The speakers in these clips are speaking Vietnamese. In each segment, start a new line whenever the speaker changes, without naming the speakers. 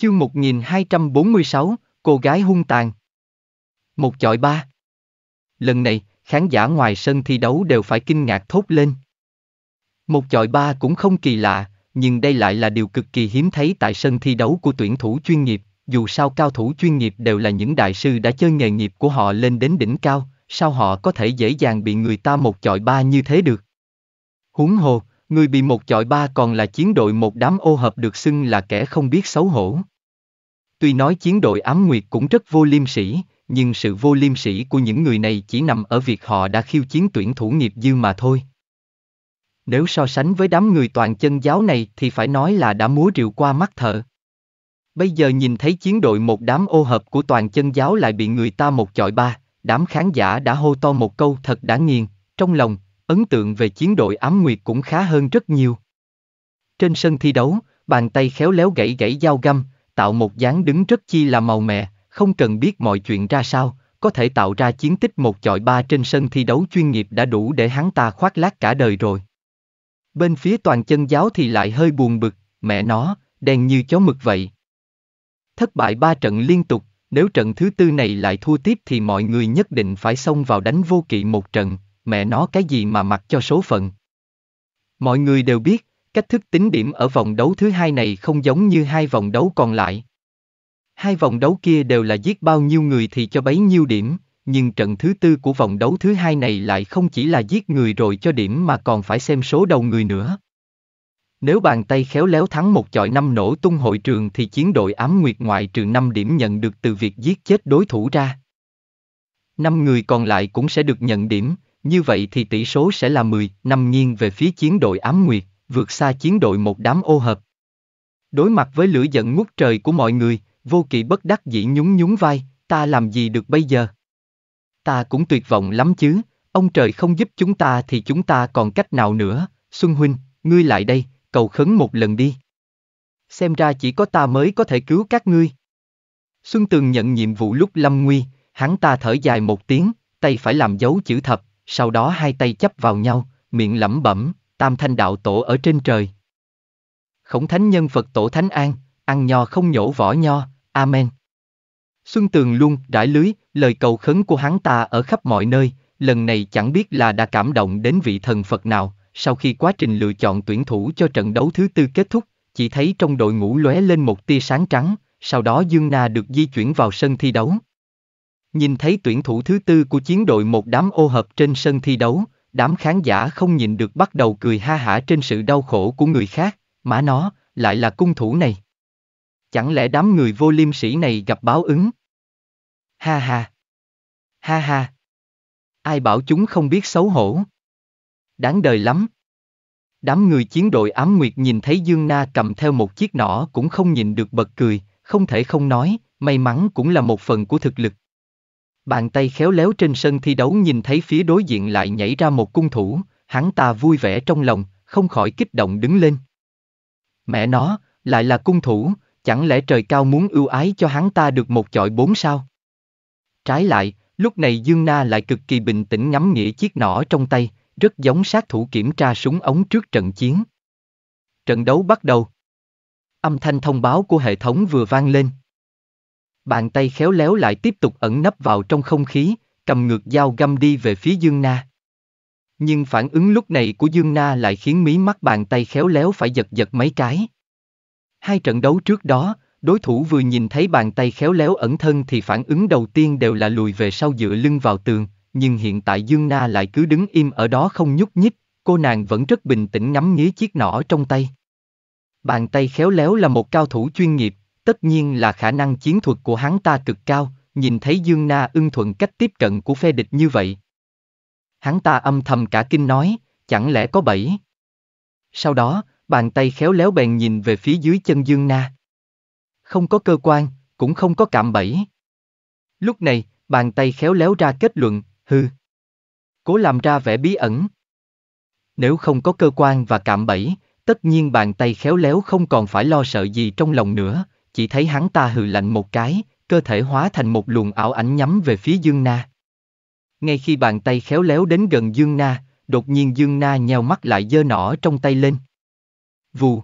Chương 1246, cô gái hung tàn. Một chọi ba. Lần này, khán giả ngoài sân thi đấu đều phải kinh ngạc thốt lên. Một chọi ba cũng không kỳ lạ, nhưng đây lại là điều cực kỳ hiếm thấy tại sân thi đấu của tuyển thủ chuyên nghiệp, dù sao cao thủ chuyên nghiệp đều là những đại sư đã chơi nghề nghiệp của họ lên đến đỉnh cao, sao họ có thể dễ dàng bị người ta một chọi ba như thế được. Huống hồ, người bị một chọi ba còn là chiến đội một đám ô hợp được xưng là kẻ không biết xấu hổ, Tuy nói chiến đội ám nguyệt cũng rất vô liêm sĩ, nhưng sự vô liêm sĩ của những người này chỉ nằm ở việc họ đã khiêu chiến tuyển thủ nghiệp dư mà thôi. Nếu so sánh với đám người toàn chân giáo này thì phải nói là đã múa rượu qua mắt thợ. Bây giờ nhìn thấy chiến đội một đám ô hợp của toàn chân giáo lại bị người ta một chọi ba, đám khán giả đã hô to một câu thật đáng nghiền, trong lòng, ấn tượng về chiến đội ám nguyệt cũng khá hơn rất nhiều. Trên sân thi đấu, bàn tay khéo léo gãy gãy dao găm, tạo một dáng đứng rất chi là màu mè, không cần biết mọi chuyện ra sao, có thể tạo ra chiến tích một chọi ba trên sân thi đấu chuyên nghiệp đã đủ để hắn ta khoác lác cả đời rồi. Bên phía toàn chân giáo thì lại hơi buồn bực, mẹ nó, đen như chó mực vậy. Thất bại ba trận liên tục, nếu trận thứ tư này lại thua tiếp thì mọi người nhất định phải xông vào đánh vô kỵ một trận, mẹ nó cái gì mà mặc cho số phận. Mọi người đều biết, Cách thức tính điểm ở vòng đấu thứ hai này không giống như hai vòng đấu còn lại. Hai vòng đấu kia đều là giết bao nhiêu người thì cho bấy nhiêu điểm, nhưng trận thứ tư của vòng đấu thứ hai này lại không chỉ là giết người rồi cho điểm mà còn phải xem số đầu người nữa. Nếu bàn tay khéo léo thắng một chọi năm nổ tung hội trường thì chiến đội ám nguyệt ngoại trừ 5 điểm nhận được từ việc giết chết đối thủ ra. Năm người còn lại cũng sẽ được nhận điểm, như vậy thì tỷ số sẽ là 10, năm nghiêng về phía chiến đội ám nguyệt vượt xa chiến đội một đám ô hợp. Đối mặt với lửa giận ngút trời của mọi người, vô kỵ bất đắc dĩ nhún nhún vai, ta làm gì được bây giờ? Ta cũng tuyệt vọng lắm chứ, ông trời không giúp chúng ta thì chúng ta còn cách nào nữa, Xuân Huynh, ngươi lại đây, cầu khấn một lần đi. Xem ra chỉ có ta mới có thể cứu các ngươi. Xuân Tường nhận nhiệm vụ lúc lâm nguy, hắn ta thở dài một tiếng, tay phải làm dấu chữ thập, sau đó hai tay chấp vào nhau, miệng lẩm bẩm, tam thanh đạo tổ ở trên trời. Khổng thánh nhân Phật tổ thánh an, ăn nho không nhổ vỏ nho, amen. Xuân Tường luôn rải lưới, lời cầu khấn của hắn ta ở khắp mọi nơi, lần này chẳng biết là đã cảm động đến vị thần Phật nào, sau khi quá trình lựa chọn tuyển thủ cho trận đấu thứ tư kết thúc, chỉ thấy trong đội ngũ lóe lên một tia sáng trắng, sau đó Dương Na được di chuyển vào sân thi đấu. Nhìn thấy tuyển thủ thứ tư của chiến đội một đám ô hợp trên sân thi đấu, đám khán giả không nhịn được bắt đầu cười ha hả trên sự đau khổ của người khác, má nó, lại là cung thủ này. Chẳng lẽ đám người vô liêm sĩ này gặp báo ứng? Ha ha! Ha ha! Ai bảo chúng không biết xấu hổ? Đáng đời lắm! Đám người chiến đội ám nguyệt nhìn thấy Dương Na cầm theo một chiếc nỏ cũng không nhìn được bật cười, không thể không nói, may mắn cũng là một phần của thực lực. Bàn tay khéo léo trên sân thi đấu nhìn thấy phía đối diện lại nhảy ra một cung thủ, hắn ta vui vẻ trong lòng, không khỏi kích động đứng lên. Mẹ nó, lại là cung thủ, chẳng lẽ trời cao muốn ưu ái cho hắn ta được một chọi bốn sao? Trái lại, lúc này Dương Na lại cực kỳ bình tĩnh ngắm nghĩa chiếc nỏ trong tay, rất giống sát thủ kiểm tra súng ống trước trận chiến. Trận đấu bắt đầu. Âm thanh thông báo của hệ thống vừa vang lên. Bàn tay khéo léo lại tiếp tục ẩn nấp vào trong không khí, cầm ngược dao găm đi về phía Dương Na. Nhưng phản ứng lúc này của Dương Na lại khiến mí mắt bàn tay khéo léo phải giật giật mấy cái. Hai trận đấu trước đó, đối thủ vừa nhìn thấy bàn tay khéo léo ẩn thân thì phản ứng đầu tiên đều là lùi về sau dựa lưng vào tường, nhưng hiện tại Dương Na lại cứ đứng im ở đó không nhúc nhích, cô nàng vẫn rất bình tĩnh ngắm nghía chiếc nỏ trong tay. Bàn tay khéo léo là một cao thủ chuyên nghiệp, Tất nhiên là khả năng chiến thuật của hắn ta cực cao, nhìn thấy Dương Na ưng thuận cách tiếp cận của phe địch như vậy. Hắn ta âm thầm cả kinh nói, chẳng lẽ có bẫy. Sau đó, bàn tay khéo léo bèn nhìn về phía dưới chân Dương Na. Không có cơ quan, cũng không có cạm bẫy. Lúc này, bàn tay khéo léo ra kết luận, hư. Cố làm ra vẻ bí ẩn. Nếu không có cơ quan và cạm bẫy, tất nhiên bàn tay khéo léo không còn phải lo sợ gì trong lòng nữa, chỉ thấy hắn ta hừ lạnh một cái, cơ thể hóa thành một luồng ảo ảnh nhắm về phía Dương Na. Ngay khi bàn tay khéo léo đến gần Dương Na, đột nhiên Dương Na nheo mắt lại giơ nỏ trong tay lên. Vù.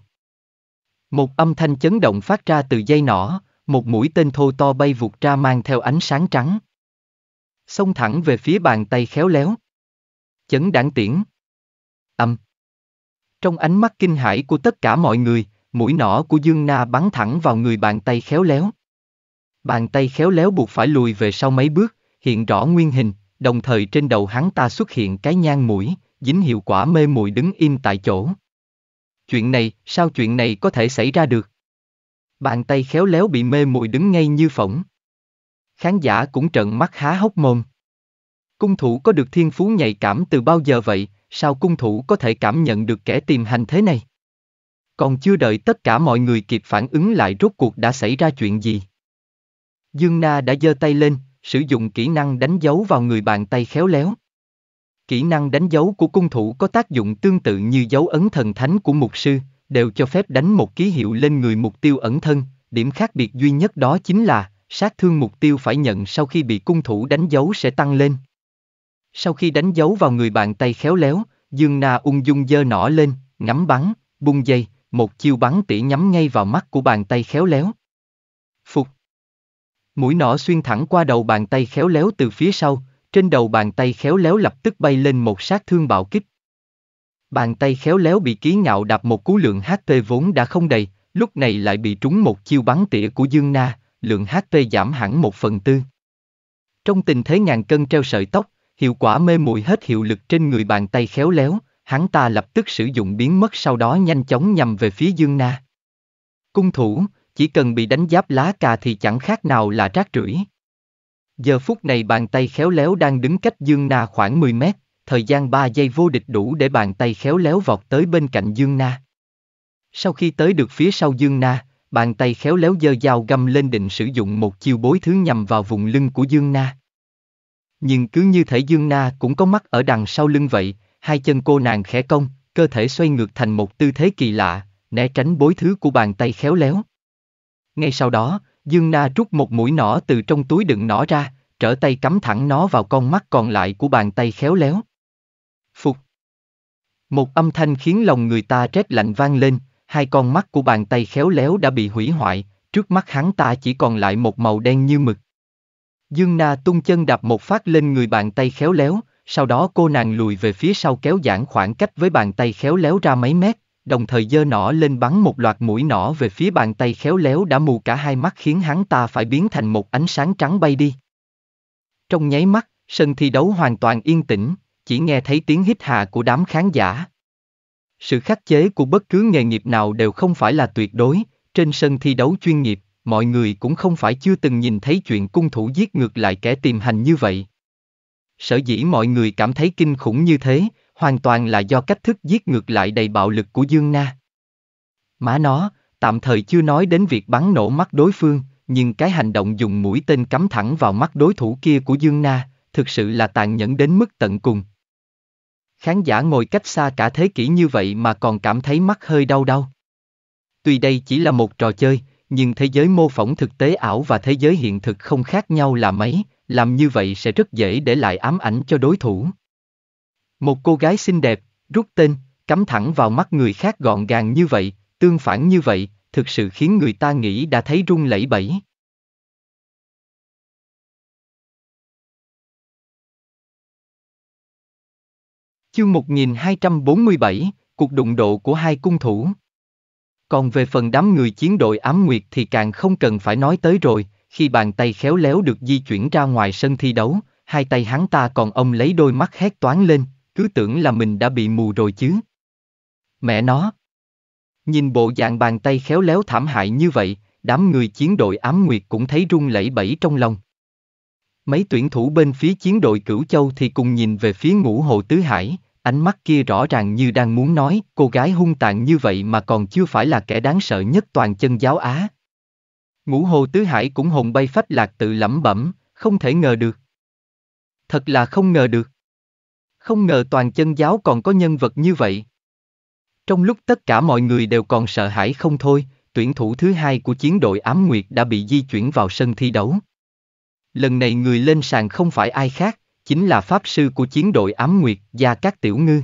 Một âm thanh chấn động phát ra từ dây nỏ, một mũi tên thô to bay vụt ra mang theo ánh sáng trắng. Xông thẳng về phía bàn tay khéo léo. Chấn đảng tiễn. Âm. Trong ánh mắt kinh hãi của tất cả mọi người, mũi nỏ của Dương Na bắn thẳng vào người bàn tay khéo léo. Bàn tay khéo léo buộc phải lùi về sau mấy bước, hiện rõ nguyên hình, đồng thời trên đầu hắn ta xuất hiện cái nhang mũi, dính hiệu quả mê muội đứng im tại chỗ. Chuyện này, sao chuyện này có thể xảy ra được? Bàn tay khéo léo bị mê muội đứng ngay như phỏng. Khán giả cũng trợn mắt há hốc mồm. Cung thủ có được thiên phú nhạy cảm từ bao giờ vậy, sao cung thủ có thể cảm nhận được kẻ tìm hành thế này? Còn chưa đợi tất cả mọi người kịp phản ứng lại rốt cuộc đã xảy ra chuyện gì. Dương Na đã giơ tay lên, sử dụng kỹ năng đánh dấu vào người bàn tay khéo léo. Kỹ năng đánh dấu của cung thủ có tác dụng tương tự như dấu ấn thần thánh của mục sư, đều cho phép đánh một ký hiệu lên người mục tiêu ẩn thân, điểm khác biệt duy nhất đó chính là sát thương mục tiêu phải nhận sau khi bị cung thủ đánh dấu sẽ tăng lên. Sau khi đánh dấu vào người bàn tay khéo léo, Dương Na ung dung giơ nỏ lên, ngắm bắn, bung dây, một chiêu bắn tỉa nhắm ngay vào mắt của bàn tay khéo léo. Phục. Mũi nỏ xuyên thẳng qua đầu bàn tay khéo léo từ phía sau, trên đầu bàn tay khéo léo lập tức bay lên một sát thương bạo kích. Bàn tay khéo léo bị ký ngạo đạp một cú lượng HP vốn đã không đầy, lúc này lại bị trúng một chiêu bắn tỉa của Dương Na, lượng HP giảm hẳn một phần tư. Trong tình thế ngàn cân treo sợi tóc, hiệu quả mê muội hết hiệu lực trên người bàn tay khéo léo, hắn ta lập tức sử dụng biến mất sau đó nhanh chóng nhằm về phía Dương Na. Cung thủ, chỉ cần bị đánh giáp lá cà thì chẳng khác nào là rác rưởi. Giờ phút này bàn tay khéo léo đang đứng cách Dương Na khoảng 10 mét, thời gian 3 giây vô địch đủ để bàn tay khéo léo vọt tới bên cạnh Dương Na. Sau khi tới được phía sau Dương Na, bàn tay khéo léo giơ dao găm lên định sử dụng một chiêu bối thứ nhằm vào vùng lưng của Dương Na. Nhưng cứ như thể Dương Na cũng có mắt ở đằng sau lưng vậy, hai chân cô nàng khẽ cong, cơ thể xoay ngược thành một tư thế kỳ lạ, né tránh bối thứ của bàn tay khéo léo. Ngay sau đó, Dương Na rút một mũi nỏ từ trong túi đựng nỏ ra, trở tay cắm thẳng nó vào con mắt còn lại của bàn tay khéo léo. Phục. Một âm thanh khiến lòng người ta rét lạnh vang lên, hai con mắt của bàn tay khéo léo đã bị hủy hoại, trước mắt hắn ta chỉ còn lại một màu đen như mực. Dương Na tung chân đạp một phát lên người bàn tay khéo léo, sau đó cô nàng lùi về phía sau kéo giãn khoảng cách với bàn tay khéo léo ra mấy mét, đồng thời giơ nỏ lên bắn một loạt mũi nỏ về phía bàn tay khéo léo đã mù cả hai mắt khiến hắn ta phải biến thành một ánh sáng trắng bay đi. Trong nháy mắt, sân thi đấu hoàn toàn yên tĩnh, chỉ nghe thấy tiếng hít hà của đám khán giả. Sự khắc chế của bất cứ nghề nghiệp nào đều không phải là tuyệt đối, trên sân thi đấu chuyên nghiệp, mọi người cũng không phải chưa từng nhìn thấy chuyện cung thủ giết ngược lại kẻ tìm hành như vậy. Sở dĩ mọi người cảm thấy kinh khủng như thế, hoàn toàn là do cách thức giết ngược lại đầy bạo lực của Dương Na. Má nó, tạm thời chưa nói đến việc bắn nổ mắt đối phương, nhưng cái hành động dùng mũi tên cắm thẳng vào mắt đối thủ kia của Dương Na, thực sự là tàn nhẫn đến mức tận cùng. Khán giả ngồi cách xa cả thế kỷ như vậy mà còn cảm thấy mắt hơi đau đau. Tuy đây chỉ là một trò chơi, nhưng thế giới mô phỏng thực tế ảo và thế giới hiện thực không khác nhau là mấy, làm như vậy sẽ rất dễ để lại ám ảnh cho đối thủ. Một cô gái xinh đẹp, rút tên, cắm thẳng vào mắt người khác gọn gàng như vậy, tương phản như vậy, thực sự khiến người ta nghĩ đã thấy run lẩy bẩy. Chương 1247, cuộc đụng độ của hai cung thủ. Còn về phần đám người chiến đội ám nguyệt thì càng không cần phải nói tới rồi, khi bàn tay khéo léo được di chuyển ra ngoài sân thi đấu, hai tay hắn ta còn ông lấy đôi mắt hét toán lên, cứ tưởng là mình đã bị mù rồi chứ. Mẹ nó! Nhìn bộ dạng bàn tay khéo léo thảm hại như vậy, đám người chiến đội ám nguyệt cũng thấy run lẩy bẩy trong lòng. Mấy tuyển thủ bên phía chiến đội Cửu Châu thì cùng nhìn về phía ngũ hồ Tứ Hải, ánh mắt kia rõ ràng như đang muốn nói, cô gái hung tàn như vậy mà còn chưa phải là kẻ đáng sợ nhất toàn chân giáo Á, Ngũ hồ tứ hải cũng hồn bay phách lạc tự lẩm bẩm, không thể ngờ được. Thật là không ngờ được. Không ngờ toàn chân giáo còn có nhân vật như vậy. Trong lúc tất cả mọi người đều còn sợ hãi không thôi, tuyển thủ thứ hai của chiến đội Ám Nguyệt đã bị di chuyển vào sân thi đấu. Lần này người lên sàn không phải ai khác, chính là pháp sư của chiến đội Ám Nguyệt Gia Các Tiểu Ngư.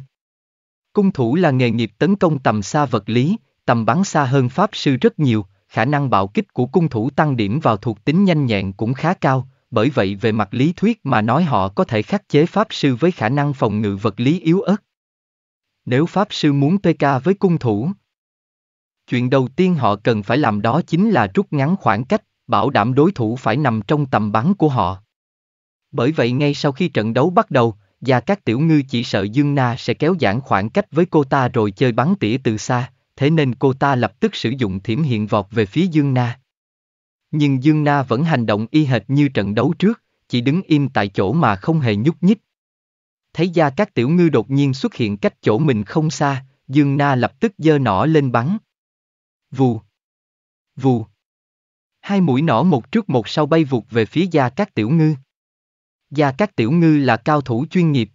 Cung thủ là nghề nghiệp tấn công tầm xa vật lý, tầm bắn xa hơn pháp sư rất nhiều, khả năng bạo kích của cung thủ tăng điểm vào thuộc tính nhanh nhẹn cũng khá cao, bởi vậy về mặt lý thuyết mà nói họ có thể khắc chế pháp sư với khả năng phòng ngự vật lý yếu ớt. Nếu pháp sư muốn PK với cung thủ, chuyện đầu tiên họ cần phải làm đó chính là rút ngắn khoảng cách, bảo đảm đối thủ phải nằm trong tầm bắn của họ. Bởi vậy ngay sau khi trận đấu bắt đầu, gia các tiểu ngư chỉ sợ Dương Na sẽ kéo giãn khoảng cách với cô ta rồi chơi bắn tỉa từ xa, thế nên cô ta lập tức sử dụng thiểm hiện vọt về phía Dương Na. Nhưng Dương Na vẫn hành động y hệt như trận đấu trước, chỉ đứng im tại chỗ mà không hề nhúc nhích. Thấy da các tiểu ngư đột nhiên xuất hiện cách chỗ mình không xa, Dương Na lập tức giơ nỏ lên bắn. Vù. Vù. Hai mũi nỏ một trước một sau bay vụt về phía da các tiểu ngư. Gia các tiểu ngư là cao thủ chuyên nghiệp.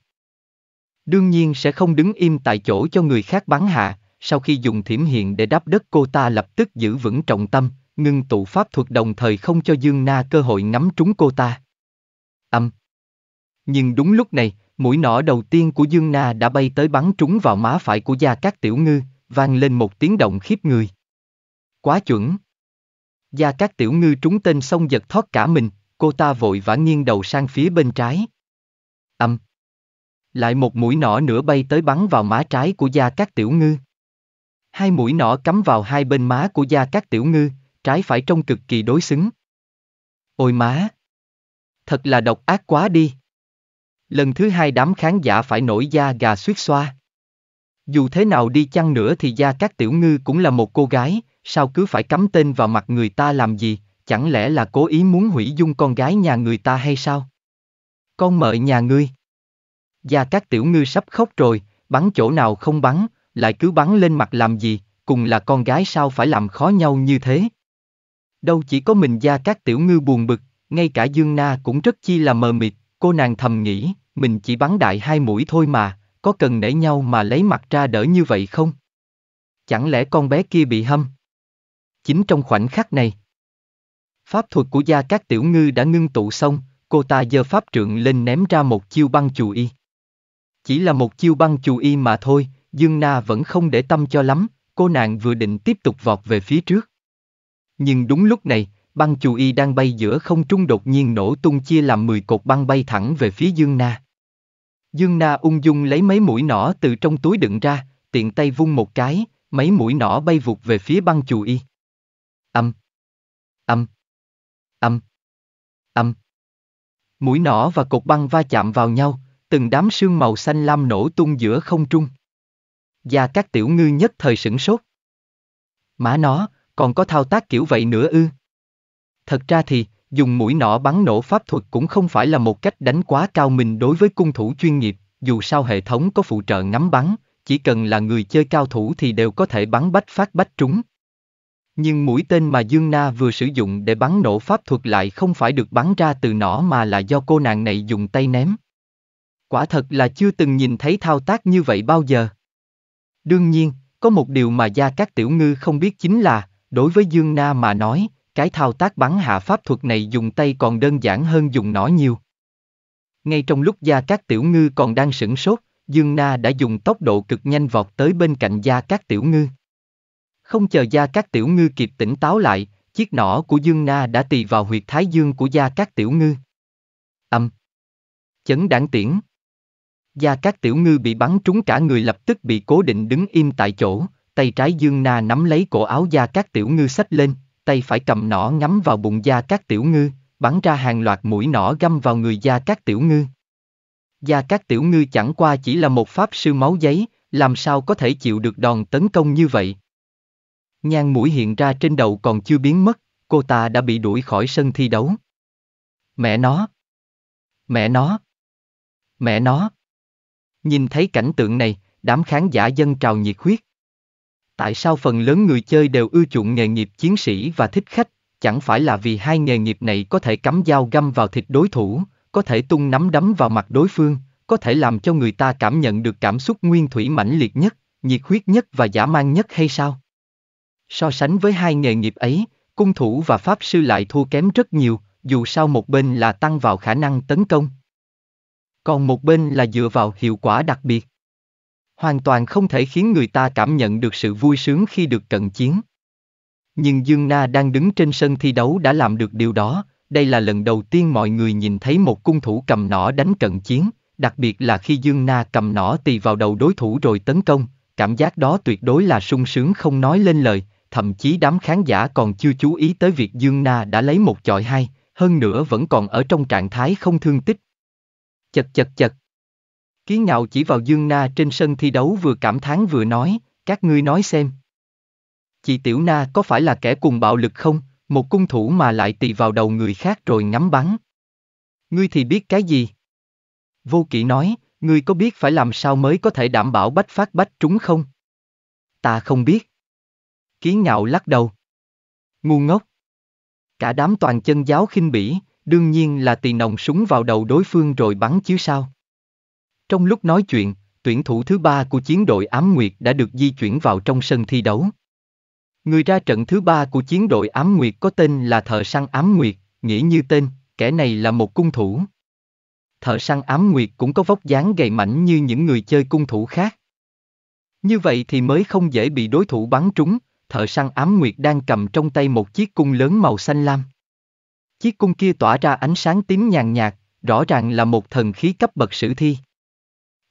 Đương nhiên sẽ không đứng im tại chỗ cho người khác bắn hạ, sau khi dùng thiểm hiện để đáp đất cô ta lập tức giữ vững trọng tâm, ngưng tụ pháp thuật đồng thời không cho Dương Na cơ hội ngắm trúng cô ta. Âm. Nhưng đúng lúc này, mũi nỏ đầu tiên của Dương Na đã bay tới bắn trúng vào má phải của Gia Cát Tiểu Ngư, vang lên một tiếng động khiếp người. Quá chuẩn. Gia Cát Tiểu Ngư trúng tên xong giật thoát cả mình, cô ta vội vã nghiêng đầu sang phía bên trái. Âm. Lại một mũi nỏ nữa bay tới bắn vào má trái của Gia Cát Tiểu Ngư hai mũi nỏ cắm vào hai bên má của gia các tiểu ngư, trái phải trông cực kỳ đối xứng. Ôi má! Thật là độc ác quá đi! Lần thứ hai đám khán giả phải nổi da gà suýt xoa. Dù thế nào đi chăng nữa thì gia các tiểu ngư cũng là một cô gái, sao cứ phải cắm tên vào mặt người ta làm gì, chẳng lẽ là cố ý muốn hủy dung con gái nhà người ta hay sao? Con mợ nhà ngươi! Gia các tiểu ngư sắp khóc rồi, bắn chỗ nào không bắn, lại cứ bắn lên mặt làm gì, cùng là con gái sao phải làm khó nhau như thế. Đâu chỉ có mình gia các tiểu ngư buồn bực, ngay cả Dương Na cũng rất chi là mờ mịt, cô nàng thầm nghĩ, mình chỉ bắn đại hai mũi thôi mà, có cần nể nhau mà lấy mặt ra đỡ như vậy không? Chẳng lẽ con bé kia bị hâm? Chính trong khoảnh khắc này, pháp thuật của gia các tiểu ngư đã ngưng tụ xong, cô ta giơ pháp trượng lên ném ra một chiêu băng chù y. Chỉ là một chiêu băng chù y mà thôi, Dương Na vẫn không để tâm cho lắm, cô nàng vừa định tiếp tục vọt về phía trước. Nhưng đúng lúc này, băng chù y đang bay giữa không trung đột nhiên nổ tung chia làm 10 cột băng bay thẳng về phía Dương Na. Dương Na ung dung lấy mấy mũi nỏ từ trong túi đựng ra, tiện tay vung một cái, mấy mũi nỏ bay vụt về phía băng chù y. Âm. Âm. Âm. Âm. Mũi nỏ và cột băng va chạm vào nhau, từng đám sương màu xanh lam nổ tung giữa không trung. Gia các tiểu ngư nhất thời sửng sốt. Má nó, còn có thao tác kiểu vậy nữa ư? Thật ra thì, dùng mũi nỏ bắn nổ pháp thuật cũng không phải là một cách đánh quá cao mình đối với cung thủ chuyên nghiệp, dù sao hệ thống có phụ trợ ngắm bắn, chỉ cần là người chơi cao thủ thì đều có thể bắn bách phát bách trúng. Nhưng mũi tên mà Dương Na vừa sử dụng để bắn nổ pháp thuật lại không phải được bắn ra từ nỏ mà là do cô nàng này dùng tay ném. Quả thật là chưa từng nhìn thấy thao tác như vậy bao giờ. Đương nhiên, có một điều mà Gia Cát Tiểu Ngư không biết chính là, đối với Dương Na mà nói, cái thao tác bắn hạ pháp thuật này dùng tay còn đơn giản hơn dùng nỏ nhiều. Ngay trong lúc Gia Cát Tiểu Ngư còn đang sửng sốt, Dương Na đã dùng tốc độ cực nhanh vọt tới bên cạnh Gia Cát Tiểu Ngư. Không chờ Gia Cát Tiểu Ngư kịp tỉnh táo lại, chiếc nỏ của Dương Na đã tì vào huyệt thái dương của Gia Cát Tiểu Ngư. Âm. Chấn đảng tiễn. Gia các tiểu ngư bị bắn trúng cả người lập tức bị cố định đứng im tại chỗ, tay trái dương na nắm lấy cổ áo gia các tiểu ngư xách lên, tay phải cầm nỏ ngắm vào bụng gia các tiểu ngư, bắn ra hàng loạt mũi nỏ găm vào người gia các tiểu ngư. Gia các tiểu ngư chẳng qua chỉ là một pháp sư máu giấy, làm sao có thể chịu được đòn tấn công như vậy. Nhan mũi hiện ra trên đầu còn chưa biến mất, cô ta đã bị đuổi khỏi sân thi đấu. Mẹ nó! Mẹ nó! Mẹ nó! Nhìn thấy cảnh tượng này, đám khán giả dân trào nhiệt huyết. Tại sao phần lớn người chơi đều ưa chuộng nghề nghiệp chiến sĩ và thích khách, chẳng phải là vì hai nghề nghiệp này có thể cắm dao găm vào thịt đối thủ, có thể tung nắm đấm vào mặt đối phương, có thể làm cho người ta cảm nhận được cảm xúc nguyên thủy mãnh liệt nhất, nhiệt huyết nhất và giả man nhất hay sao? So sánh với hai nghề nghiệp ấy, cung thủ và pháp sư lại thua kém rất nhiều, dù sao một bên là tăng vào khả năng tấn công, còn một bên là dựa vào hiệu quả đặc biệt. Hoàn toàn không thể khiến người ta cảm nhận được sự vui sướng khi được cận chiến. Nhưng Dương Na đang đứng trên sân thi đấu đã làm được điều đó, đây là lần đầu tiên mọi người nhìn thấy một cung thủ cầm nỏ đánh cận chiến, đặc biệt là khi Dương Na cầm nỏ tì vào đầu đối thủ rồi tấn công, cảm giác đó tuyệt đối là sung sướng không nói lên lời, thậm chí đám khán giả còn chưa chú ý tới việc Dương Na đã lấy một chọi hai, hơn nữa vẫn còn ở trong trạng thái không thương tích, Chật chật chật. Ký nhạo chỉ vào Dương Na trên sân thi đấu vừa cảm thán vừa nói, các ngươi nói xem. Chị Tiểu Na có phải là kẻ cùng bạo lực không, một cung thủ mà lại tì vào đầu người khác rồi ngắm bắn. Ngươi thì biết cái gì? Vô kỵ nói, ngươi có biết phải làm sao mới có thể đảm bảo bách phát bách trúng không? Ta không biết. Ký ngạo lắc đầu. Ngu ngốc. Cả đám toàn chân giáo khinh bỉ, Đương nhiên là tì nòng súng vào đầu đối phương rồi bắn chứ sao. Trong lúc nói chuyện, tuyển thủ thứ ba của chiến đội Ám Nguyệt đã được di chuyển vào trong sân thi đấu. Người ra trận thứ ba của chiến đội Ám Nguyệt có tên là Thợ Săn Ám Nguyệt, nghĩa như tên, kẻ này là một cung thủ. Thợ săn Ám Nguyệt cũng có vóc dáng gầy mảnh như những người chơi cung thủ khác. Như vậy thì mới không dễ bị đối thủ bắn trúng, thợ săn Ám Nguyệt đang cầm trong tay một chiếc cung lớn màu xanh lam. Chiếc cung kia tỏa ra ánh sáng tím nhàn nhạt, rõ ràng là một thần khí cấp bậc sử thi.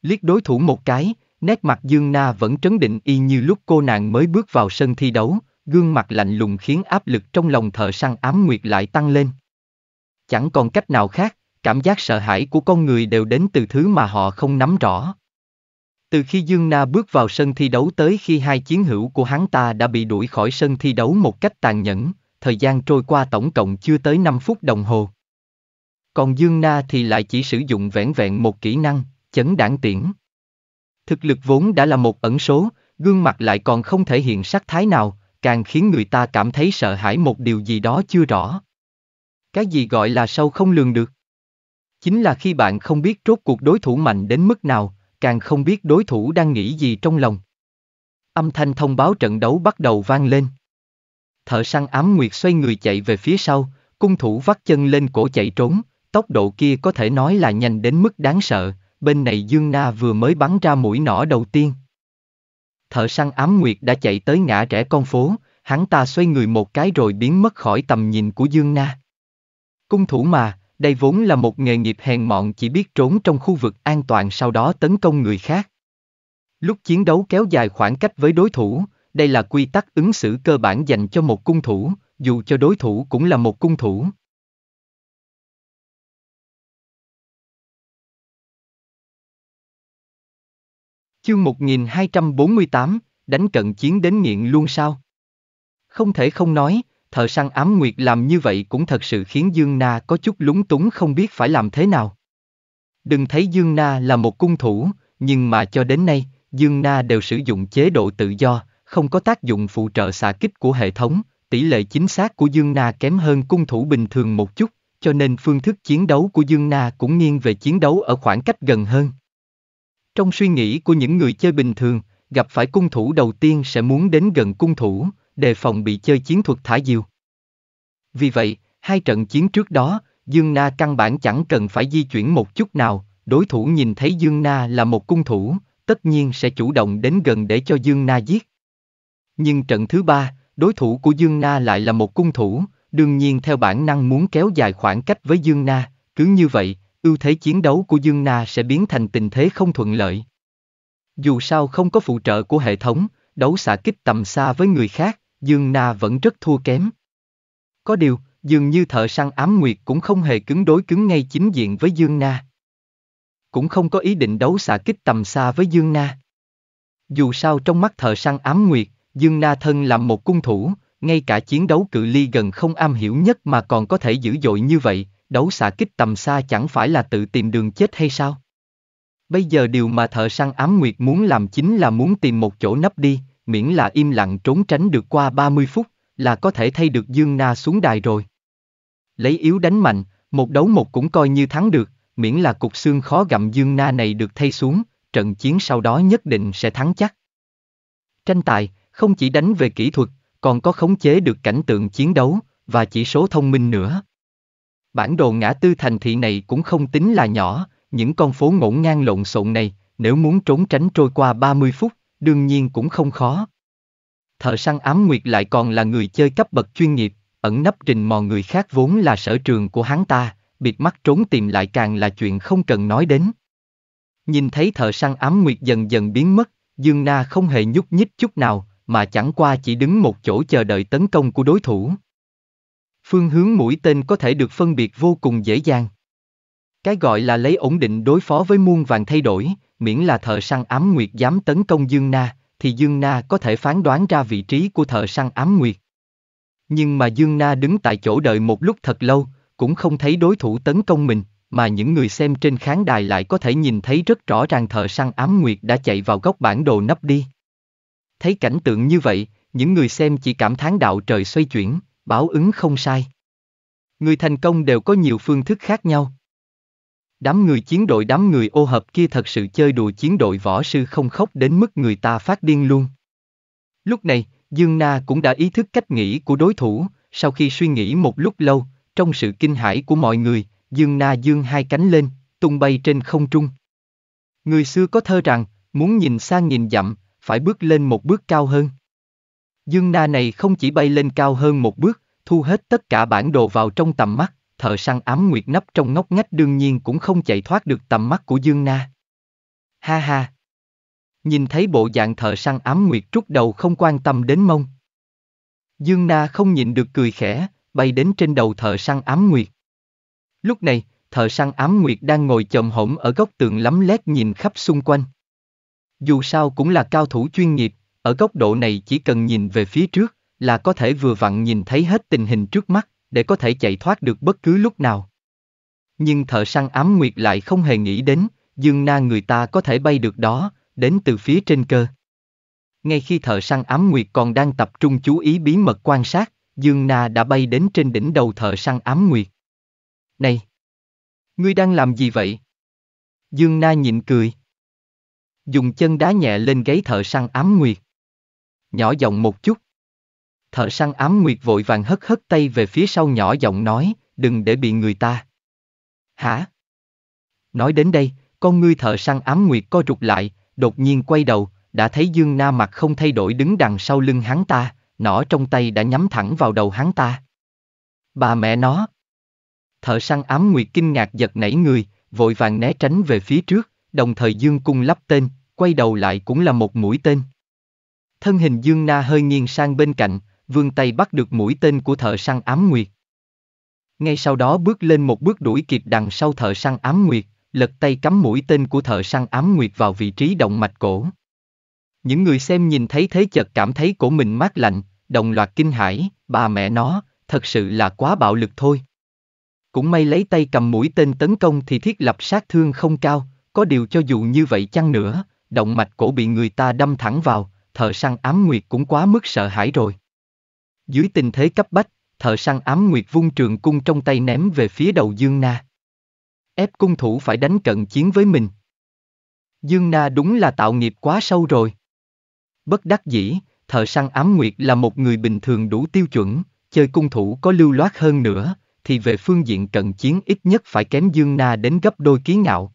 Liếc đối thủ một cái, nét mặt Dương Na vẫn trấn định y như lúc cô nàng mới bước vào sân thi đấu, gương mặt lạnh lùng khiến áp lực trong lòng thợ săn ám nguyệt lại tăng lên. Chẳng còn cách nào khác, cảm giác sợ hãi của con người đều đến từ thứ mà họ không nắm rõ. Từ khi Dương Na bước vào sân thi đấu tới khi hai chiến hữu của hắn ta đã bị đuổi khỏi sân thi đấu một cách tàn nhẫn, thời gian trôi qua tổng cộng chưa tới 5 phút đồng hồ. Còn Dương Na thì lại chỉ sử dụng vẻn vẹn một kỹ năng, chấn đảng tiễn. Thực lực vốn đã là một ẩn số, gương mặt lại còn không thể hiện sắc thái nào, càng khiến người ta cảm thấy sợ hãi một điều gì đó chưa rõ. Cái gì gọi là sâu không lường được? Chính là khi bạn không biết rốt cuộc đối thủ mạnh đến mức nào, càng không biết đối thủ đang nghĩ gì trong lòng. Âm thanh thông báo trận đấu bắt đầu vang lên thợ săn ám nguyệt xoay người chạy về phía sau, cung thủ vắt chân lên cổ chạy trốn, tốc độ kia có thể nói là nhanh đến mức đáng sợ, bên này Dương Na vừa mới bắn ra mũi nỏ đầu tiên. Thợ săn ám nguyệt đã chạy tới ngã rẽ con phố, hắn ta xoay người một cái rồi biến mất khỏi tầm nhìn của Dương Na. Cung thủ mà, đây vốn là một nghề nghiệp hèn mọn chỉ biết trốn trong khu vực an toàn sau đó tấn công người khác. Lúc chiến đấu kéo dài khoảng cách với đối thủ, đây là quy tắc ứng xử cơ bản dành cho một cung thủ, dù cho đối thủ cũng là một cung thủ. Chương 1248, đánh cận chiến đến nghiện luôn sao? Không thể không nói, thợ săn ám nguyệt làm như vậy cũng thật sự khiến Dương Na có chút lúng túng không biết phải làm thế nào. Đừng thấy Dương Na là một cung thủ, nhưng mà cho đến nay, Dương Na đều sử dụng chế độ tự do, không có tác dụng phụ trợ xạ kích của hệ thống, tỷ lệ chính xác của Dương Na kém hơn cung thủ bình thường một chút, cho nên phương thức chiến đấu của Dương Na cũng nghiêng về chiến đấu ở khoảng cách gần hơn. Trong suy nghĩ của những người chơi bình thường, gặp phải cung thủ đầu tiên sẽ muốn đến gần cung thủ, đề phòng bị chơi chiến thuật thả diều. Vì vậy, hai trận chiến trước đó, Dương Na căn bản chẳng cần phải di chuyển một chút nào, đối thủ nhìn thấy Dương Na là một cung thủ, tất nhiên sẽ chủ động đến gần để cho Dương Na giết. Nhưng trận thứ ba, đối thủ của Dương Na lại là một cung thủ, đương nhiên theo bản năng muốn kéo dài khoảng cách với Dương Na, cứ như vậy, ưu thế chiến đấu của Dương Na sẽ biến thành tình thế không thuận lợi. Dù sao không có phụ trợ của hệ thống, đấu xạ kích tầm xa với người khác, Dương Na vẫn rất thua kém. Có điều, dường như thợ săn ám nguyệt cũng không hề cứng đối cứng ngay chính diện với Dương Na. Cũng không có ý định đấu xạ kích tầm xa với Dương Na. Dù sao trong mắt thợ săn ám nguyệt, Dương Na Thân làm một cung thủ, ngay cả chiến đấu cự ly gần không am hiểu nhất mà còn có thể dữ dội như vậy, đấu xạ kích tầm xa chẳng phải là tự tìm đường chết hay sao? Bây giờ điều mà thợ săn ám nguyệt muốn làm chính là muốn tìm một chỗ nấp đi, miễn là im lặng trốn tránh được qua 30 phút, là có thể thay được Dương Na xuống đài rồi. Lấy yếu đánh mạnh, một đấu một cũng coi như thắng được, miễn là cục xương khó gặm Dương Na này được thay xuống, trận chiến sau đó nhất định sẽ thắng chắc. Tranh tài, không chỉ đánh về kỹ thuật, còn có khống chế được cảnh tượng chiến đấu, và chỉ số thông minh nữa. Bản đồ ngã tư thành thị này cũng không tính là nhỏ, những con phố ngổn ngang lộn xộn này, nếu muốn trốn tránh trôi qua 30 phút, đương nhiên cũng không khó. Thợ săn ám nguyệt lại còn là người chơi cấp bậc chuyên nghiệp, ẩn nấp trình mò người khác vốn là sở trường của hắn ta, bịt mắt trốn tìm lại càng là chuyện không cần nói đến. Nhìn thấy thợ săn ám nguyệt dần dần biến mất, Dương Na không hề nhúc nhích chút nào, mà chẳng qua chỉ đứng một chỗ chờ đợi tấn công của đối thủ. Phương hướng mũi tên có thể được phân biệt vô cùng dễ dàng. Cái gọi là lấy ổn định đối phó với muôn vàng thay đổi, miễn là thợ săn ám nguyệt dám tấn công Dương Na, thì Dương Na có thể phán đoán ra vị trí của thợ săn ám nguyệt. Nhưng mà Dương Na đứng tại chỗ đợi một lúc thật lâu, cũng không thấy đối thủ tấn công mình, mà những người xem trên khán đài lại có thể nhìn thấy rất rõ ràng thợ săn ám nguyệt đã chạy vào góc bản đồ nấp đi. Thấy cảnh tượng như vậy, những người xem chỉ cảm thán đạo trời xoay chuyển, báo ứng không sai. Người thành công đều có nhiều phương thức khác nhau. Đám người chiến đội đám người ô hợp kia thật sự chơi đùa chiến đội võ sư không khóc đến mức người ta phát điên luôn. Lúc này, Dương Na cũng đã ý thức cách nghĩ của đối thủ, sau khi suy nghĩ một lúc lâu, trong sự kinh hãi của mọi người, Dương Na dương hai cánh lên, tung bay trên không trung. Người xưa có thơ rằng, muốn nhìn xa nhìn dặm, phải bước lên một bước cao hơn. Dương Na này không chỉ bay lên cao hơn một bước, thu hết tất cả bản đồ vào trong tầm mắt, thợ săn ám nguyệt nấp trong ngóc ngách đương nhiên cũng không chạy thoát được tầm mắt của Dương Na. Ha ha! Nhìn thấy bộ dạng thợ săn ám nguyệt trút đầu không quan tâm đến mông. Dương Na không nhịn được cười khẽ, bay đến trên đầu thợ săn ám nguyệt. Lúc này, thợ săn ám nguyệt đang ngồi chồm hổm ở góc tường lắm lét nhìn khắp xung quanh dù sao cũng là cao thủ chuyên nghiệp, ở góc độ này chỉ cần nhìn về phía trước, là có thể vừa vặn nhìn thấy hết tình hình trước mắt, để có thể chạy thoát được bất cứ lúc nào. Nhưng thợ săn ám nguyệt lại không hề nghĩ đến, dương na người ta có thể bay được đó, đến từ phía trên cơ. Ngay khi thợ săn ám nguyệt còn đang tập trung chú ý bí mật quan sát, Dương Na đã bay đến trên đỉnh đầu thợ săn ám nguyệt. Này! Ngươi đang làm gì vậy? Dương Na nhịn cười. Dùng chân đá nhẹ lên gáy thợ săn ám nguyệt. Nhỏ giọng một chút. Thợ săn ám nguyệt vội vàng hất hất tay về phía sau nhỏ giọng nói, đừng để bị người ta. Hả? Nói đến đây, con ngươi thợ săn ám nguyệt co rụt lại, đột nhiên quay đầu, đã thấy Dương Na mặt không thay đổi đứng đằng sau lưng hắn ta, nỏ trong tay đã nhắm thẳng vào đầu hắn ta. Bà mẹ nó! Thợ săn ám nguyệt kinh ngạc giật nảy người, vội vàng né tránh về phía trước, đồng thời dương cung lắp tên, quay đầu lại cũng là một mũi tên. Thân hình dương na hơi nghiêng sang bên cạnh, vươn tay bắt được mũi tên của thợ săn ám nguyệt. Ngay sau đó bước lên một bước đuổi kịp đằng sau thợ săn ám nguyệt, lật tay cắm mũi tên của thợ săn ám nguyệt vào vị trí động mạch cổ. Những người xem nhìn thấy thế chợt cảm thấy cổ mình mát lạnh, đồng loạt kinh hãi, bà mẹ nó, thật sự là quá bạo lực thôi. Cũng may lấy tay cầm mũi tên tấn công thì thiết lập sát thương không cao, có điều cho dù như vậy chăng nữa, động mạch cổ bị người ta đâm thẳng vào, thợ săn ám nguyệt cũng quá mức sợ hãi rồi. Dưới tình thế cấp bách, thợ săn ám nguyệt vung trường cung trong tay ném về phía đầu Dương Na. Ép cung thủ phải đánh cận chiến với mình. Dương Na đúng là tạo nghiệp quá sâu rồi. Bất đắc dĩ, thợ săn ám nguyệt là một người bình thường đủ tiêu chuẩn, chơi cung thủ có lưu loát hơn nữa, thì về phương diện cận chiến ít nhất phải kém Dương Na đến gấp đôi ký ngạo,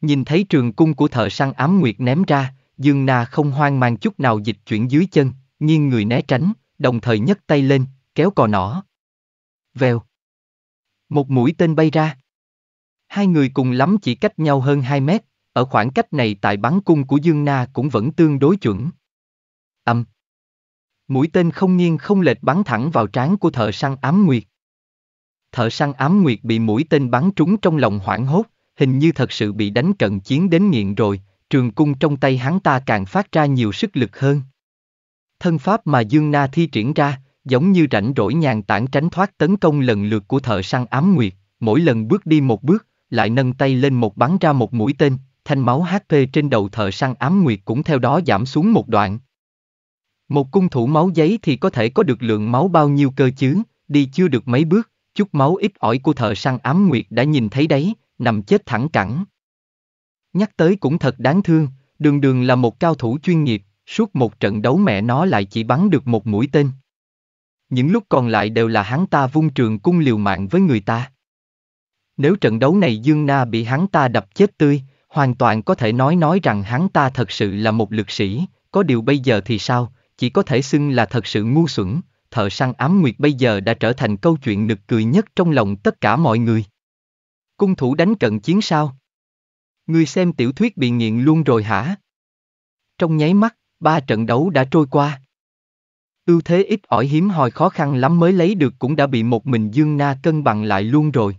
Nhìn thấy trường cung của thợ săn ám nguyệt ném ra, Dương Na không hoang mang chút nào dịch chuyển dưới chân, nghiêng người né tránh, đồng thời nhấc tay lên, kéo cò nỏ. Vèo. Một mũi tên bay ra. Hai người cùng lắm chỉ cách nhau hơn 2 mét, ở khoảng cách này tại bắn cung của Dương Na cũng vẫn tương đối chuẩn. Âm. Mũi tên không nghiêng không lệch bắn thẳng vào trán của thợ săn ám nguyệt. Thợ săn ám nguyệt bị mũi tên bắn trúng trong lòng hoảng hốt, hình như thật sự bị đánh cận chiến đến nghiện rồi, trường cung trong tay hắn ta càng phát ra nhiều sức lực hơn. Thân pháp mà Dương Na thi triển ra, giống như rảnh rỗi nhàn tản tránh thoát tấn công lần lượt của thợ săn ám nguyệt, mỗi lần bước đi một bước, lại nâng tay lên một bắn ra một mũi tên, thanh máu HP trên đầu thợ săn ám nguyệt cũng theo đó giảm xuống một đoạn. Một cung thủ máu giấy thì có thể có được lượng máu bao nhiêu cơ chứ, đi chưa được mấy bước, chút máu ít ỏi của thợ săn ám nguyệt đã nhìn thấy đấy, nằm chết thẳng cẳng. Nhắc tới cũng thật đáng thương, đường đường là một cao thủ chuyên nghiệp, suốt một trận đấu mẹ nó lại chỉ bắn được một mũi tên. Những lúc còn lại đều là hắn ta vung trường cung liều mạng với người ta. Nếu trận đấu này Dương Na bị hắn ta đập chết tươi, hoàn toàn có thể nói nói rằng hắn ta thật sự là một lực sĩ, có điều bây giờ thì sao, chỉ có thể xưng là thật sự ngu xuẩn, thợ săn ám nguyệt bây giờ đã trở thành câu chuyện nực cười nhất trong lòng tất cả mọi người. Cung thủ đánh cận chiến sao? Người xem tiểu thuyết bị nghiện luôn rồi hả? Trong nháy mắt, ba trận đấu đã trôi qua. Ưu thế ít ỏi hiếm hoi khó khăn lắm mới lấy được cũng đã bị một mình Dương Na cân bằng lại luôn rồi.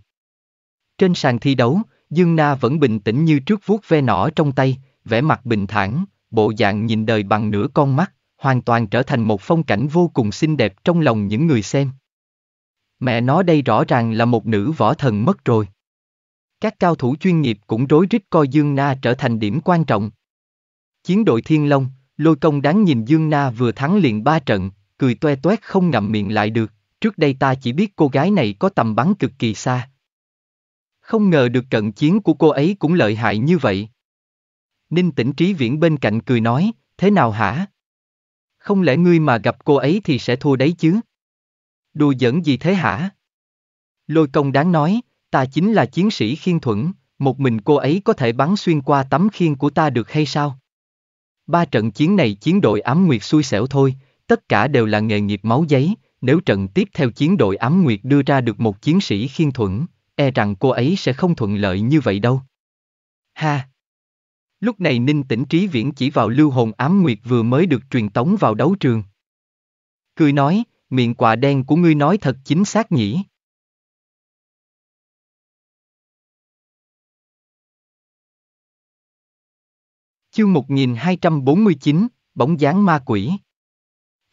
Trên sàn thi đấu, Dương Na vẫn bình tĩnh như trước vuốt ve nỏ trong tay, vẻ mặt bình thản, bộ dạng nhìn đời bằng nửa con mắt, hoàn toàn trở thành một phong cảnh vô cùng xinh đẹp trong lòng những người xem. Mẹ nó đây rõ ràng là một nữ võ thần mất rồi. Các cao thủ chuyên nghiệp cũng rối rít coi Dương Na trở thành điểm quan trọng. Chiến đội Thiên Long, lôi công đáng nhìn Dương Na vừa thắng liền ba trận, cười toe toét không ngậm miệng lại được, trước đây ta chỉ biết cô gái này có tầm bắn cực kỳ xa. Không ngờ được trận chiến của cô ấy cũng lợi hại như vậy. Ninh tỉnh trí viễn bên cạnh cười nói, thế nào hả? Không lẽ ngươi mà gặp cô ấy thì sẽ thua đấy chứ? Đùa giỡn gì thế hả? Lôi công đáng nói, Ta chính là chiến sĩ khiên thuẫn, một mình cô ấy có thể bắn xuyên qua tấm khiên của ta được hay sao? Ba trận chiến này chiến đội ám nguyệt xui xẻo thôi, tất cả đều là nghề nghiệp máu giấy, nếu trận tiếp theo chiến đội ám nguyệt đưa ra được một chiến sĩ khiên thuẫn, e rằng cô ấy sẽ không thuận lợi như vậy đâu. Ha! Lúc này Ninh Tĩnh Trí Viễn chỉ vào lưu hồn ám nguyệt vừa mới được truyền tống vào đấu trường. Cười nói, miệng quà đen của ngươi nói thật chính xác nhỉ. Chương 1249, bóng dáng ma quỷ.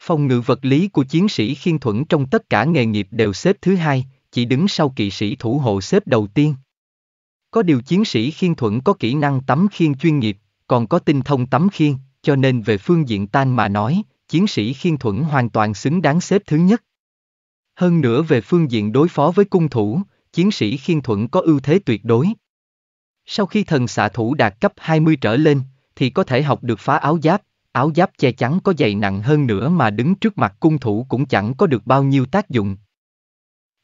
Phòng ngự vật lý của chiến sĩ khiên thuẫn trong tất cả nghề nghiệp đều xếp thứ hai, chỉ đứng sau kỵ sĩ thủ hộ xếp đầu tiên. Có điều chiến sĩ khiên thuẫn có kỹ năng tắm khiên chuyên nghiệp, còn có tinh thông tắm khiên, cho nên về phương diện tan mà nói, chiến sĩ khiên thuẫn hoàn toàn xứng đáng xếp thứ nhất. Hơn nữa về phương diện đối phó với cung thủ, chiến sĩ khiên thuẫn có ưu thế tuyệt đối. Sau khi thần xạ thủ đạt cấp 20 trở lên, thì có thể học được phá áo giáp, áo giáp che chắn có dày nặng hơn nữa mà đứng trước mặt cung thủ cũng chẳng có được bao nhiêu tác dụng.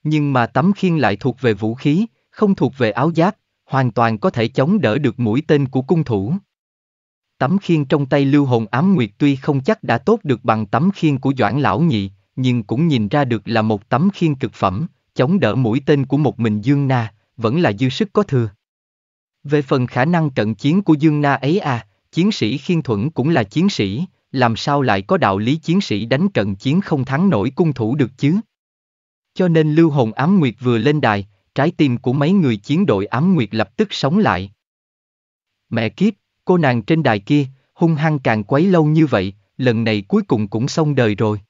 Nhưng mà tấm khiên lại thuộc về vũ khí, không thuộc về áo giáp, hoàn toàn có thể chống đỡ được mũi tên của cung thủ. Tấm khiên trong tay lưu hồn ám nguyệt tuy không chắc đã tốt được bằng tấm khiên của Doãn Lão Nhị, nhưng cũng nhìn ra được là một tấm khiên cực phẩm, chống đỡ mũi tên của một mình Dương Na, vẫn là dư sức có thừa. Về phần khả năng cận chiến của Dương Na ấy à, chiến sĩ khiên thuẫn cũng là chiến sĩ, làm sao lại có đạo lý chiến sĩ đánh trận chiến không thắng nổi cung thủ được chứ? Cho nên lưu hồn ám nguyệt vừa lên đài, trái tim của mấy người chiến đội ám nguyệt lập tức sống lại. Mẹ kiếp, cô nàng trên đài kia, hung hăng càng quấy lâu như vậy, lần này cuối cùng cũng xong đời rồi.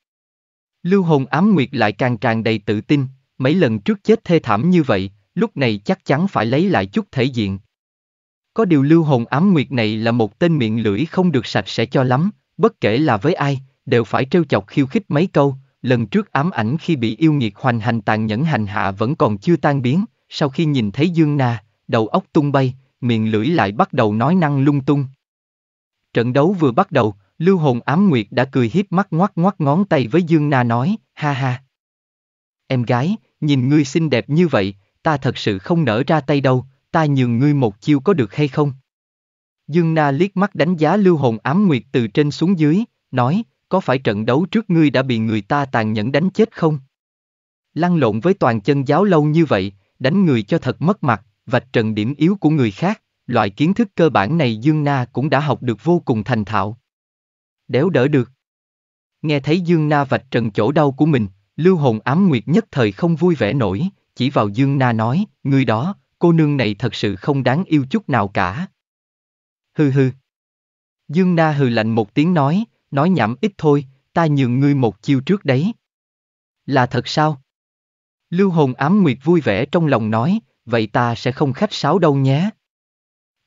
Lưu hồn ám nguyệt lại càng tràn đầy tự tin, mấy lần trước chết thê thảm như vậy, lúc này chắc chắn phải lấy lại chút thể diện. Có điều Lưu Hồn Ám Nguyệt này là một tên miệng lưỡi không được sạch sẽ cho lắm, bất kể là với ai, đều phải trêu chọc khiêu khích mấy câu, lần trước ám ảnh khi bị yêu nghiệt hoành hành tàn nhẫn hành hạ vẫn còn chưa tan biến, sau khi nhìn thấy Dương Na, đầu óc tung bay, miệng lưỡi lại bắt đầu nói năng lung tung. Trận đấu vừa bắt đầu, Lưu Hồn Ám Nguyệt đã cười hiếp mắt ngoắc ngoắc ngón tay với Dương Na nói, ha ha. Em gái, nhìn ngươi xinh đẹp như vậy, ta thật sự không nở ra tay đâu, ta nhường ngươi một chiêu có được hay không? Dương Na liếc mắt đánh giá lưu hồn ám nguyệt từ trên xuống dưới, nói, có phải trận đấu trước ngươi đã bị người ta tàn nhẫn đánh chết không? Lăn lộn với toàn chân giáo lâu như vậy, đánh người cho thật mất mặt, vạch trần điểm yếu của người khác, loại kiến thức cơ bản này Dương Na cũng đã học được vô cùng thành thạo. Đéo đỡ được. Nghe thấy Dương Na vạch trần chỗ đau của mình, lưu hồn ám nguyệt nhất thời không vui vẻ nổi, chỉ vào Dương Na nói, ngươi đó, cô nương này thật sự không đáng yêu chút nào cả. Hừ hừ. Dương Na hừ lạnh một tiếng nói, nói nhảm ít thôi, ta nhường ngươi một chiêu trước đấy. Là thật sao? Lưu hồn ám nguyệt vui vẻ trong lòng nói, vậy ta sẽ không khách sáo đâu nhé.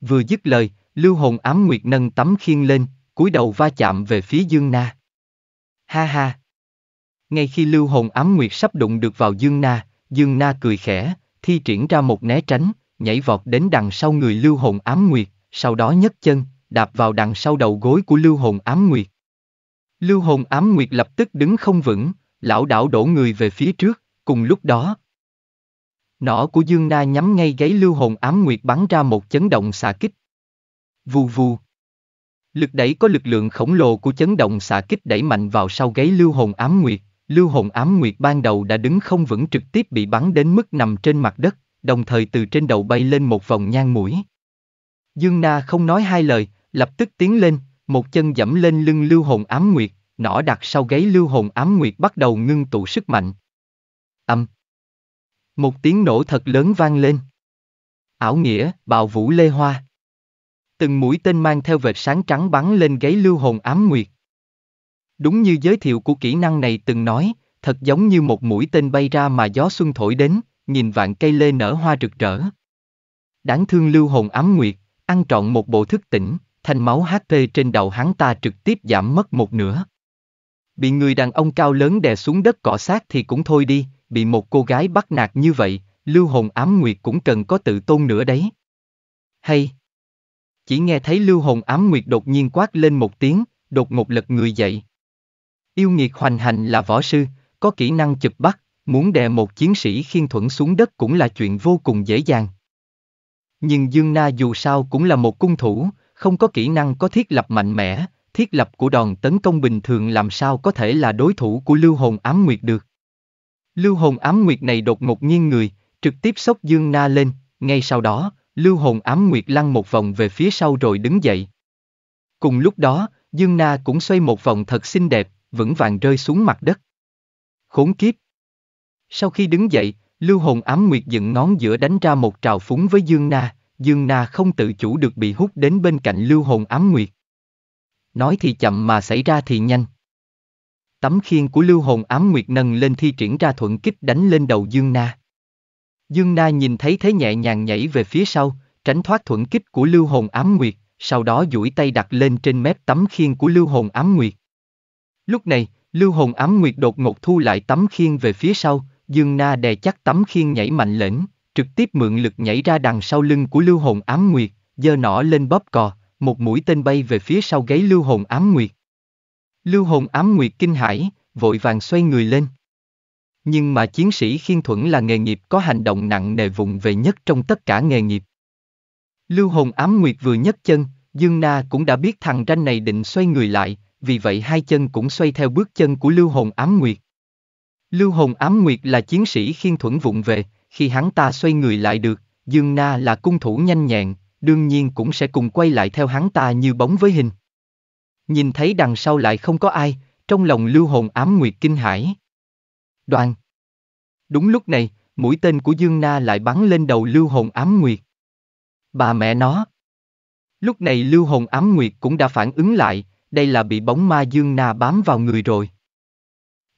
Vừa dứt lời, lưu hồn ám nguyệt nâng tấm khiên lên, cúi đầu va chạm về phía Dương Na. Ha ha! Ngay khi lưu hồn ám nguyệt sắp đụng được vào Dương Na, Dương Na cười khẽ, thi triển ra một né tránh, nhảy vọt đến đằng sau người lưu hồn ám nguyệt, sau đó nhấc chân, đạp vào đằng sau đầu gối của lưu hồn ám nguyệt. Lưu hồn ám nguyệt lập tức đứng không vững, lão đảo đổ người về phía trước, cùng lúc đó. Nỏ của Dương Na nhắm ngay gáy lưu hồn ám nguyệt bắn ra một chấn động xạ kích. Vù vù. Lực đẩy có lực lượng khổng lồ của chấn động xạ kích đẩy mạnh vào sau gáy lưu hồn ám nguyệt, Lưu hồn ám nguyệt ban đầu đã đứng không vững trực tiếp bị bắn đến mức nằm trên mặt đất, đồng thời từ trên đầu bay lên một vòng nhang mũi. Dương Na không nói hai lời, lập tức tiến lên, một chân dẫm lên lưng lưu hồn ám nguyệt, nỏ đặt sau gáy lưu hồn ám nguyệt bắt đầu ngưng tụ sức mạnh. Âm. Một tiếng nổ thật lớn vang lên. Ảo nghĩa, bào vũ lê hoa. Từng mũi tên mang theo vệt sáng trắng bắn lên gáy lưu hồn ám nguyệt, Đúng như giới thiệu của kỹ năng này từng nói, thật giống như một mũi tên bay ra mà gió xuân thổi đến, nhìn vạn cây lê nở hoa rực rỡ. Đáng thương lưu hồn ám nguyệt, ăn trọn một bộ thức tỉnh, thanh máu HP trên đầu hắn ta trực tiếp giảm mất một nửa. Bị người đàn ông cao lớn đè xuống đất cọ sát thì cũng thôi đi, bị một cô gái bắt nạt như vậy, lưu hồn ám nguyệt cũng cần có tự tôn nữa đấy. Hay! Chỉ nghe thấy lưu hồn ám nguyệt đột nhiên quát lên một tiếng, đột ngột lật người dậy. Yêu nghiệt hoành hành là võ sư, có kỹ năng chụp bắt, muốn đè một chiến sĩ khiên thuẫn xuống đất cũng là chuyện vô cùng dễ dàng. Nhưng Dương Na dù sao cũng là một cung thủ, không có kỹ năng có thiết lập mạnh mẽ, thiết lập của đòn tấn công bình thường làm sao có thể là đối thủ của lưu hồn ám nguyệt được. Lưu hồn ám nguyệt này đột ngột nghiêng người, trực tiếp sốc Dương Na lên, ngay sau đó, lưu hồn ám nguyệt lăn một vòng về phía sau rồi đứng dậy. Cùng lúc đó, Dương Na cũng xoay một vòng thật xinh đẹp, vững vàng rơi xuống mặt đất. Khốn kiếp! Sau khi đứng dậy, lưu hồn ám nguyệt dựng ngón giữa đánh ra một trào phúng với Dương Na, Dương Na không tự chủ được bị hút đến bên cạnh lưu hồn ám nguyệt. Nói thì chậm mà xảy ra thì nhanh. Tấm khiên của lưu hồn ám nguyệt nâng lên thi triển ra thuận kích đánh lên đầu Dương Na. Dương Na nhìn thấy thế nhẹ nhàng nhảy về phía sau, tránh thoát thuận kích của lưu hồn ám nguyệt, sau đó duỗi tay đặt lên trên mép tấm khiên của lưu hồn ám nguyệt. Lúc này, lưu hồn ám nguyệt đột ngột thu lại tấm khiên về phía sau, Dương Na đè chắc tấm khiên nhảy mạnh lệnh, trực tiếp mượn lực nhảy ra đằng sau lưng của lưu hồn ám nguyệt, giơ nỏ lên bóp cò, một mũi tên bay về phía sau gáy lưu hồn ám nguyệt. Lưu hồn ám nguyệt kinh hãi, vội vàng xoay người lên. Nhưng mà chiến sĩ khiên thuẫn là nghề nghiệp có hành động nặng nề vụng về nhất trong tất cả nghề nghiệp. Lưu hồn ám nguyệt vừa nhấc chân, Dương Na cũng đã biết thằng ranh này định xoay người lại, vì vậy hai chân cũng xoay theo bước chân của lưu hồn ám nguyệt. Lưu hồn ám nguyệt là chiến sĩ khiên thuẫn vụng về, khi hắn ta xoay người lại được, Dương Na là cung thủ nhanh nhẹn, đương nhiên cũng sẽ cùng quay lại theo hắn ta như bóng với hình. Nhìn thấy đằng sau lại không có ai, trong lòng lưu hồn ám nguyệt kinh hãi. Đoàn. Đúng lúc này, mũi tên của Dương Na lại bắn lên đầu lưu hồn ám nguyệt. Bà mẹ nó. Lúc này lưu hồn ám nguyệt cũng đã phản ứng lại, đây là bị bóng ma dương Na bám vào người rồi.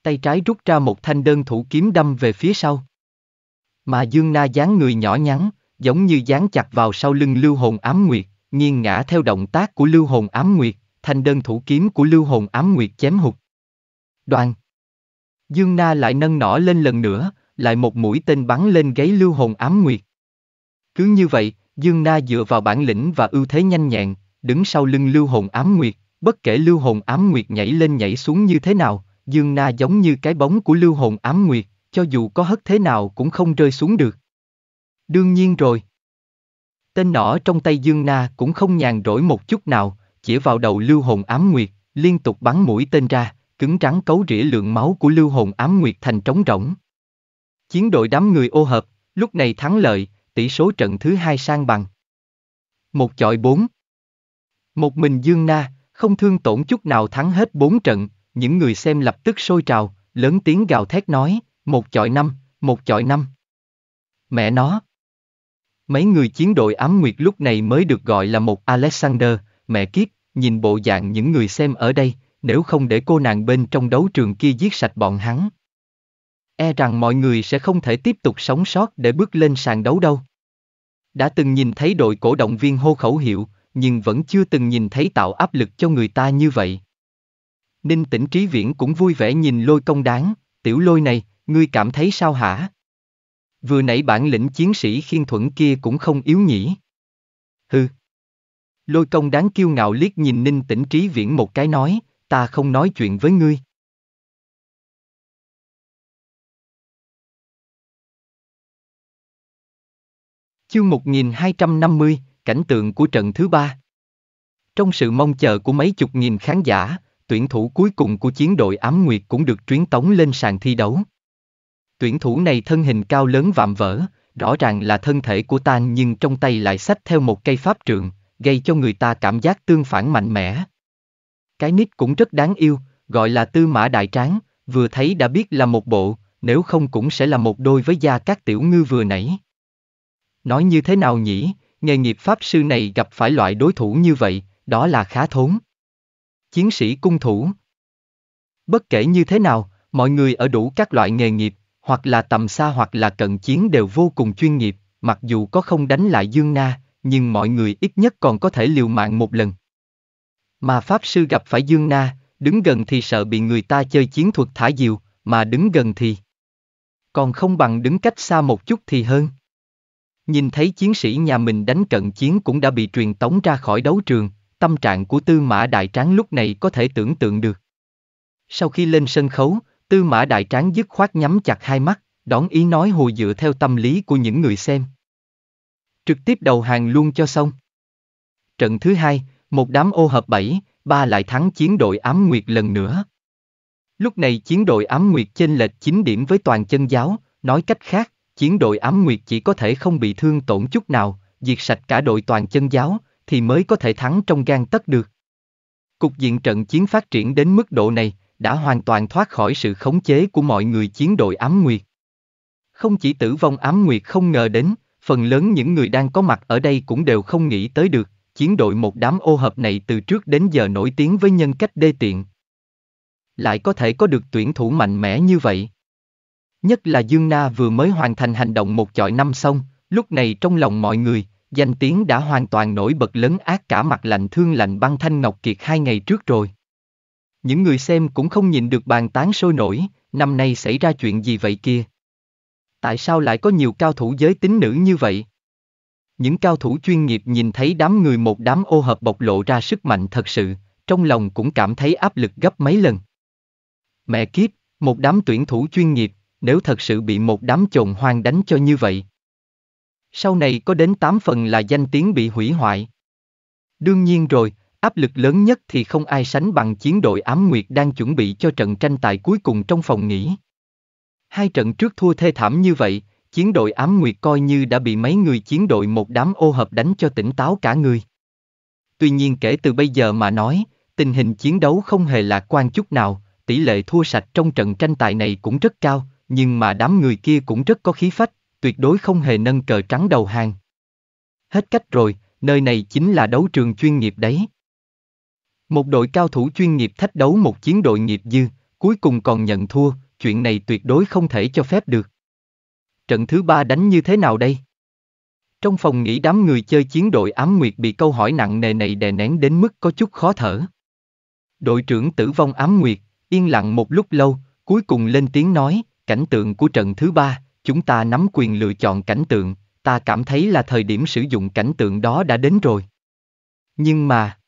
Tay trái rút ra một thanh đơn thủ kiếm đâm về phía sau. Mà dương na dán người nhỏ nhắn, giống như dán chặt vào sau lưng lưu hồn ám nguyệt, nghiêng ngã theo động tác của lưu hồn ám nguyệt, thanh đơn thủ kiếm của lưu hồn ám nguyệt chém hụt. Đoàn. Dương na lại nâng nỏ lên lần nữa, lại một mũi tên bắn lên gáy lưu hồn ám nguyệt. Cứ như vậy, Dương Na dựa vào bản lĩnh và ưu thế nhanh nhẹn, đứng sau lưng lưu hồn ám nguyệt, Bất kể lưu hồn ám nguyệt nhảy lên nhảy xuống như thế nào, Dương Na giống như cái bóng của lưu hồn ám nguyệt, cho dù có hất thế nào cũng không rơi xuống được. Đương nhiên rồi. Tên nỏ trong tay Dương Na cũng không nhàn rỗi một chút nào, chỉ vào đầu lưu hồn ám nguyệt, liên tục bắn mũi tên ra, cứng rắn cấu rỉa lượng máu của lưu hồn ám nguyệt thành trống rỗng. Chiến đội đám người ô hợp, lúc này thắng lợi, tỷ số trận thứ hai sang bằng. Một chọi bốn. Một mình Dương Na, không thương tổn chút nào thắng hết bốn trận, những người xem lập tức sôi trào, lớn tiếng gào thét nói, một chọi năm, một chọi năm. Mẹ nó! Mấy người chiến đội ám nguyệt lúc này mới được gọi là một Alexander, mẹ kiếp, nhìn bộ dạng những người xem ở đây, nếu không để cô nàng bên trong đấu trường kia giết sạch bọn hắn. E rằng mọi người sẽ không thể tiếp tục sống sót để bước lên sàn đấu đâu. Đã từng nhìn thấy đội cổ động viên hô khẩu hiệu, nhưng vẫn chưa từng nhìn thấy tạo áp lực cho người ta như vậy. Ninh tỉnh trí viễn cũng vui vẻ nhìn lôi công đáng, tiểu lôi này, ngươi cảm thấy sao hả? Vừa nãy bản lĩnh chiến sĩ khiên thuẫn kia cũng không yếu nhỉ. Hừ. Lôi công đáng kiêu ngạo liếc nhìn ninh tỉnh trí viễn một cái nói, ta không nói chuyện với ngươi. Chương 1250, cảnh tượng của trận thứ ba. Trong sự mong chờ của mấy chục nghìn khán giả, tuyển thủ cuối cùng của chiến đội Ám Nguyệt cũng được truyền tống lên sàn thi đấu. Tuyển thủ này thân hình cao lớn vạm vỡ, rõ ràng là thân thể của Tan nhưng trong tay lại xách theo một cây pháp trượng, gây cho người ta cảm giác tương phản mạnh mẽ. Cái nít cũng rất đáng yêu, gọi là Tư Mã Đại Tráng, vừa thấy đã biết là một bộ, nếu không cũng sẽ là một đôi với da các tiểu ngư vừa nãy. Nói như thế nào nhỉ, nghề nghiệp pháp sư này gặp phải loại đối thủ như vậy, đó là khá thốn. Chiến sĩ cung thủ Bất kể như thế nào, mọi người ở đủ các loại nghề nghiệp, hoặc là tầm xa hoặc là cận chiến đều vô cùng chuyên nghiệp, mặc dù có không đánh lại Dương Na, nhưng mọi người ít nhất còn có thể liều mạng một lần. Mà Pháp Sư gặp phải Dương Na, đứng gần thì sợ bị người ta chơi chiến thuật thả diều, mà đứng gần thì... Còn không bằng đứng cách xa một chút thì hơn. Nhìn thấy chiến sĩ nhà mình đánh trận chiến cũng đã bị truyền tống ra khỏi đấu trường, tâm trạng của Tư Mã Đại Tráng lúc này có thể tưởng tượng được. Sau khi lên sân khấu, Tư Mã Đại Tráng dứt khoát nhắm chặt hai mắt, đón ý nói hồi dựa theo tâm lý của những người xem. Trực tiếp đầu hàng luôn cho xong. Trận thứ hai, một đám ô hợp bảy, ba lại thắng chiến đội ám nguyệt lần nữa. Lúc này chiến đội ám nguyệt chênh lệch 9 điểm với toàn chân giáo, nói cách khác, chiến đội ám nguyệt chỉ có thể không bị thương tổn chút nào, diệt sạch cả đội toàn chân giáo, thì mới có thể thắng trong gan tất được. Cục diện trận chiến phát triển đến mức độ này, đã hoàn toàn thoát khỏi sự khống chế của mọi người chiến đội ám nguyệt. Không chỉ tử vong ám nguyệt không ngờ đến, phần lớn những người đang có mặt ở đây cũng đều không nghĩ tới được, chiến đội một đám ô hợp này từ trước đến giờ nổi tiếng với nhân cách đê tiện. Lại có thể có được tuyển thủ mạnh mẽ như vậy. Nhất là Dương Na vừa mới hoàn thành hành động một chọi năm xong, lúc này trong lòng mọi người, danh tiếng đã hoàn toàn nổi bật lớn ác cả mặt lạnh thương lạnh băng thanh ngọc kiệt hai ngày trước rồi. Những người xem cũng không nhìn được bàn tán sôi nổi, năm nay xảy ra chuyện gì vậy kia? Tại sao lại có nhiều cao thủ giới tính nữ như vậy? Những cao thủ chuyên nghiệp nhìn thấy đám người một đám ô hợp bộc lộ ra sức mạnh thật sự, trong lòng cũng cảm thấy áp lực gấp mấy lần. Mẹ kiếp, một đám tuyển thủ chuyên nghiệp, nếu thật sự bị một đám trộn hoang đánh cho như vậy. Sau này có đến 8 phần là danh tiếng bị hủy hoại. Đương nhiên rồi, áp lực lớn nhất thì không ai sánh bằng chiến đội ám nguyệt đang chuẩn bị cho trận tranh tài cuối cùng trong phòng nghỉ. Hai trận trước thua thê thảm như vậy, chiến đội ám nguyệt coi như đã bị mấy người chiến đội một đám ô hợp đánh cho tỉnh táo cả người. Tuy nhiên kể từ bây giờ mà nói, tình hình chiến đấu không hề lạc quan chút nào, tỷ lệ thua sạch trong trận tranh tài này cũng rất cao, nhưng mà đám người kia cũng rất có khí phách, tuyệt đối không hề nâng cờ trắng đầu hàng. Hết cách rồi, nơi này chính là đấu trường chuyên nghiệp đấy. Một đội cao thủ chuyên nghiệp thách đấu một chiến đội nghiệp dư, cuối cùng còn nhận thua, chuyện này tuyệt đối không thể cho phép được. Trận thứ ba đánh như thế nào đây? Trong phòng nghỉ đám người chơi chiến đội ám nguyệt bị câu hỏi nặng nề này đè nén đến mức có chút khó thở. Đội trưởng tử vong ám nguyệt, yên lặng một lúc lâu, cuối cùng lên tiếng nói, Cảnh tượng của trận thứ ba, chúng ta nắm quyền lựa chọn cảnh tượng, ta cảm thấy là thời điểm sử dụng cảnh tượng đó đã đến rồi. Nhưng mà,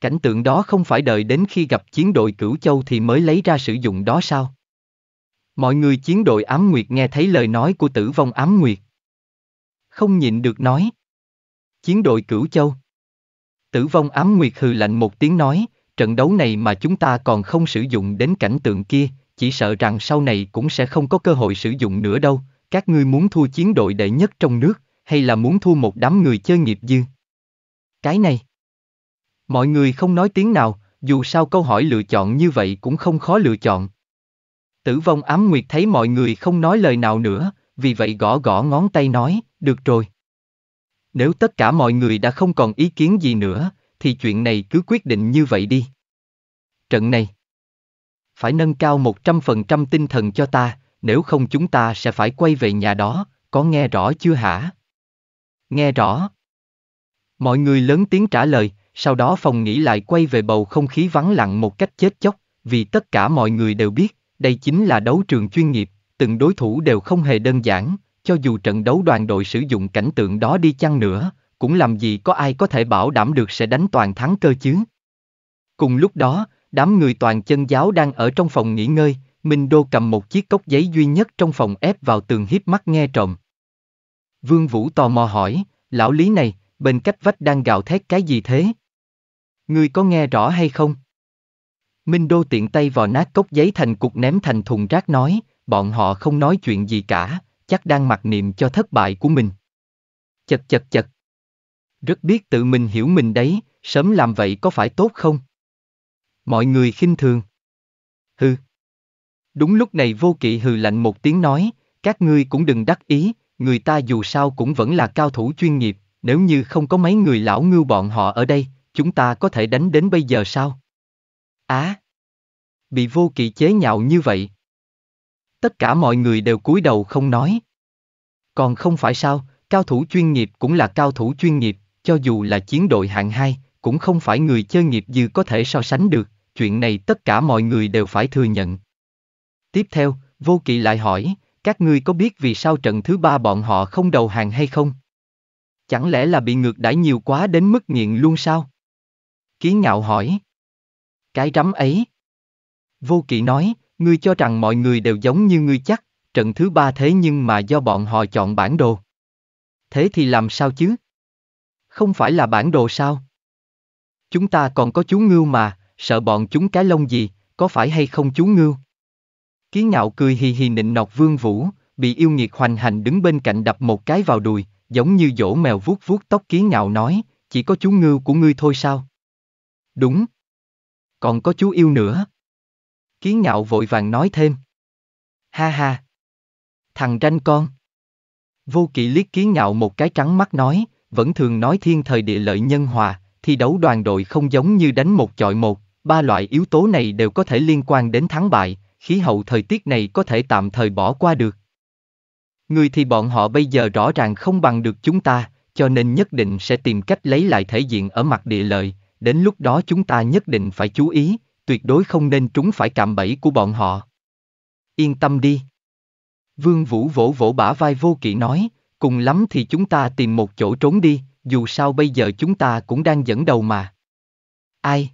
cảnh tượng đó không phải đợi đến khi gặp chiến đội Cửu Châu thì mới lấy ra sử dụng đó sao? Mọi người chiến đội Ám Nguyệt nghe thấy lời nói của tử vong Ám Nguyệt. Không nhịn được nói. Chiến đội Cửu Châu. Tử vong Ám Nguyệt hừ lạnh một tiếng nói, trận đấu này mà chúng ta còn không sử dụng đến cảnh tượng kia, chỉ sợ rằng sau này cũng sẽ không có cơ hội sử dụng nữa đâu, các ngươi muốn thu chiến đội đệ nhất trong nước, hay là muốn thu một đám người chơi nghiệp dư? Cái này. Mọi người không nói tiếng nào, dù sao câu hỏi lựa chọn như vậy cũng không khó lựa chọn. Tử vong ám nguyệt thấy mọi người không nói lời nào nữa, vì vậy gõ gõ ngón tay nói, được rồi. Nếu tất cả mọi người đã không còn ý kiến gì nữa, thì chuyện này cứ quyết định như vậy đi. Trận này phải nâng cao 100% tinh thần cho ta, nếu không chúng ta sẽ phải quay về nhà đó, có nghe rõ chưa hả? Nghe rõ. Mọi người lớn tiếng trả lời, sau đó phòng nghĩ lại quay về bầu không khí vắng lặng một cách chết chóc, vì tất cả mọi người đều biết, đây chính là đấu trường chuyên nghiệp, từng đối thủ đều không hề đơn giản, cho dù trận đấu đoàn đội sử dụng cảnh tượng đó đi chăng nữa, cũng làm gì có ai có thể bảo đảm được sẽ đánh toàn thắng cơ chứ. Cùng lúc đó, Đám người toàn chân giáo đang ở trong phòng nghỉ ngơi, Minh Đô cầm một chiếc cốc giấy duy nhất trong phòng ép vào tường hiếp mắt nghe trộm. Vương Vũ tò mò hỏi, lão lý này, bên cách vách đang gào thét cái gì thế? Người có nghe rõ hay không? Minh Đô tiện tay vò nát cốc giấy thành cục ném thành thùng rác nói, bọn họ không nói chuyện gì cả, chắc đang mặc niệm cho thất bại của mình. Chật chật chật. Rất biết tự mình hiểu mình đấy, sớm làm vậy có phải tốt không? Mọi người khinh thường. Hừ. Đúng lúc này vô kỵ hừ lạnh một tiếng nói, các ngươi cũng đừng đắc ý, người ta dù sao cũng vẫn là cao thủ chuyên nghiệp, nếu như không có mấy người lão ngưu bọn họ ở đây, chúng ta có thể đánh đến bây giờ sao? Á! À, bị vô kỵ chế nhạo như vậy. Tất cả mọi người đều cúi đầu không nói. Còn không phải sao, cao thủ chuyên nghiệp cũng là cao thủ chuyên nghiệp, cho dù là chiến đội hạng 2, cũng không phải người chơi nghiệp dư có thể so sánh được, chuyện này tất cả mọi người đều phải thừa nhận. Tiếp theo, Vô Kỵ lại hỏi, các ngươi có biết vì sao trận thứ ba bọn họ không đầu hàng hay không? Chẳng lẽ là bị ngược đãi nhiều quá đến mức nghiện luôn sao? Ký ngạo hỏi. Cái rắm ấy. Vô Kỵ nói, ngươi cho rằng mọi người đều giống như ngươi chắc, trận thứ ba thế nhưng mà do bọn họ chọn bản đồ. Thế thì làm sao chứ? Không phải là bản đồ sao? Chúng ta còn có chú ngưu mà, sợ bọn chúng cái lông gì, có phải hay không chú ngưu? Kiến ngạo cười hì hì nịnh nọc vương vũ, bị yêu nghiệt hoành hành đứng bên cạnh đập một cái vào đùi, giống như dỗ mèo vuốt vuốt tóc kiến ngạo nói, chỉ có chú ngưu của ngươi thôi sao? Đúng. Còn có chú yêu nữa. Kiến ngạo vội vàng nói thêm. Ha ha. Thằng ranh con. Vô kỵ liếc kiến ngạo một cái trắng mắt nói, vẫn thường nói thiên thời địa lợi nhân hòa, thi đấu đoàn đội không giống như đánh một chọi một, Ba loại yếu tố này đều có thể liên quan đến thắng bại, khí hậu thời tiết này có thể tạm thời bỏ qua được. Người thì bọn họ bây giờ rõ ràng không bằng được chúng ta, cho nên nhất định sẽ tìm cách lấy lại thể diện ở mặt địa lợi, đến lúc đó chúng ta nhất định phải chú ý, tuyệt đối không nên trúng phải cạm bẫy của bọn họ. Yên tâm đi. Vương Vũ vỗ vỗ bả vai vô kỵ nói, cùng lắm thì chúng ta tìm một chỗ trốn đi, dù sao bây giờ chúng ta cũng đang dẫn đầu mà. Ai?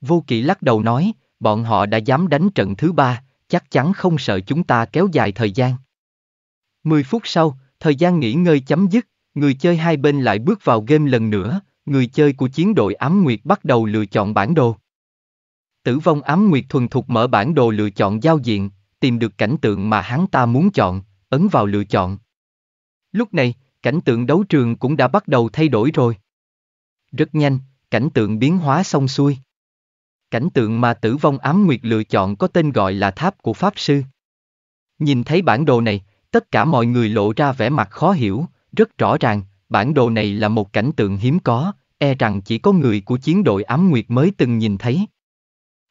Vô kỵ lắc đầu nói, bọn họ đã dám đánh trận thứ ba, chắc chắn không sợ chúng ta kéo dài thời gian. Mười phút sau, thời gian nghỉ ngơi chấm dứt, người chơi hai bên lại bước vào game lần nữa, người chơi của chiến đội Ám Nguyệt bắt đầu lựa chọn bản đồ. Tử vong Ám Nguyệt thuần thục mở bản đồ lựa chọn giao diện, tìm được cảnh tượng mà hắn ta muốn chọn, ấn vào lựa chọn. Lúc này, cảnh tượng đấu trường cũng đã bắt đầu thay đổi rồi. Rất nhanh, cảnh tượng biến hóa xong xuôi. Cảnh tượng mà tử vong ám nguyệt lựa chọn có tên gọi là tháp của Pháp Sư. Nhìn thấy bản đồ này, tất cả mọi người lộ ra vẻ mặt khó hiểu, rất rõ ràng, bản đồ này là một cảnh tượng hiếm có, e rằng chỉ có người của chiến đội ám nguyệt mới từng nhìn thấy.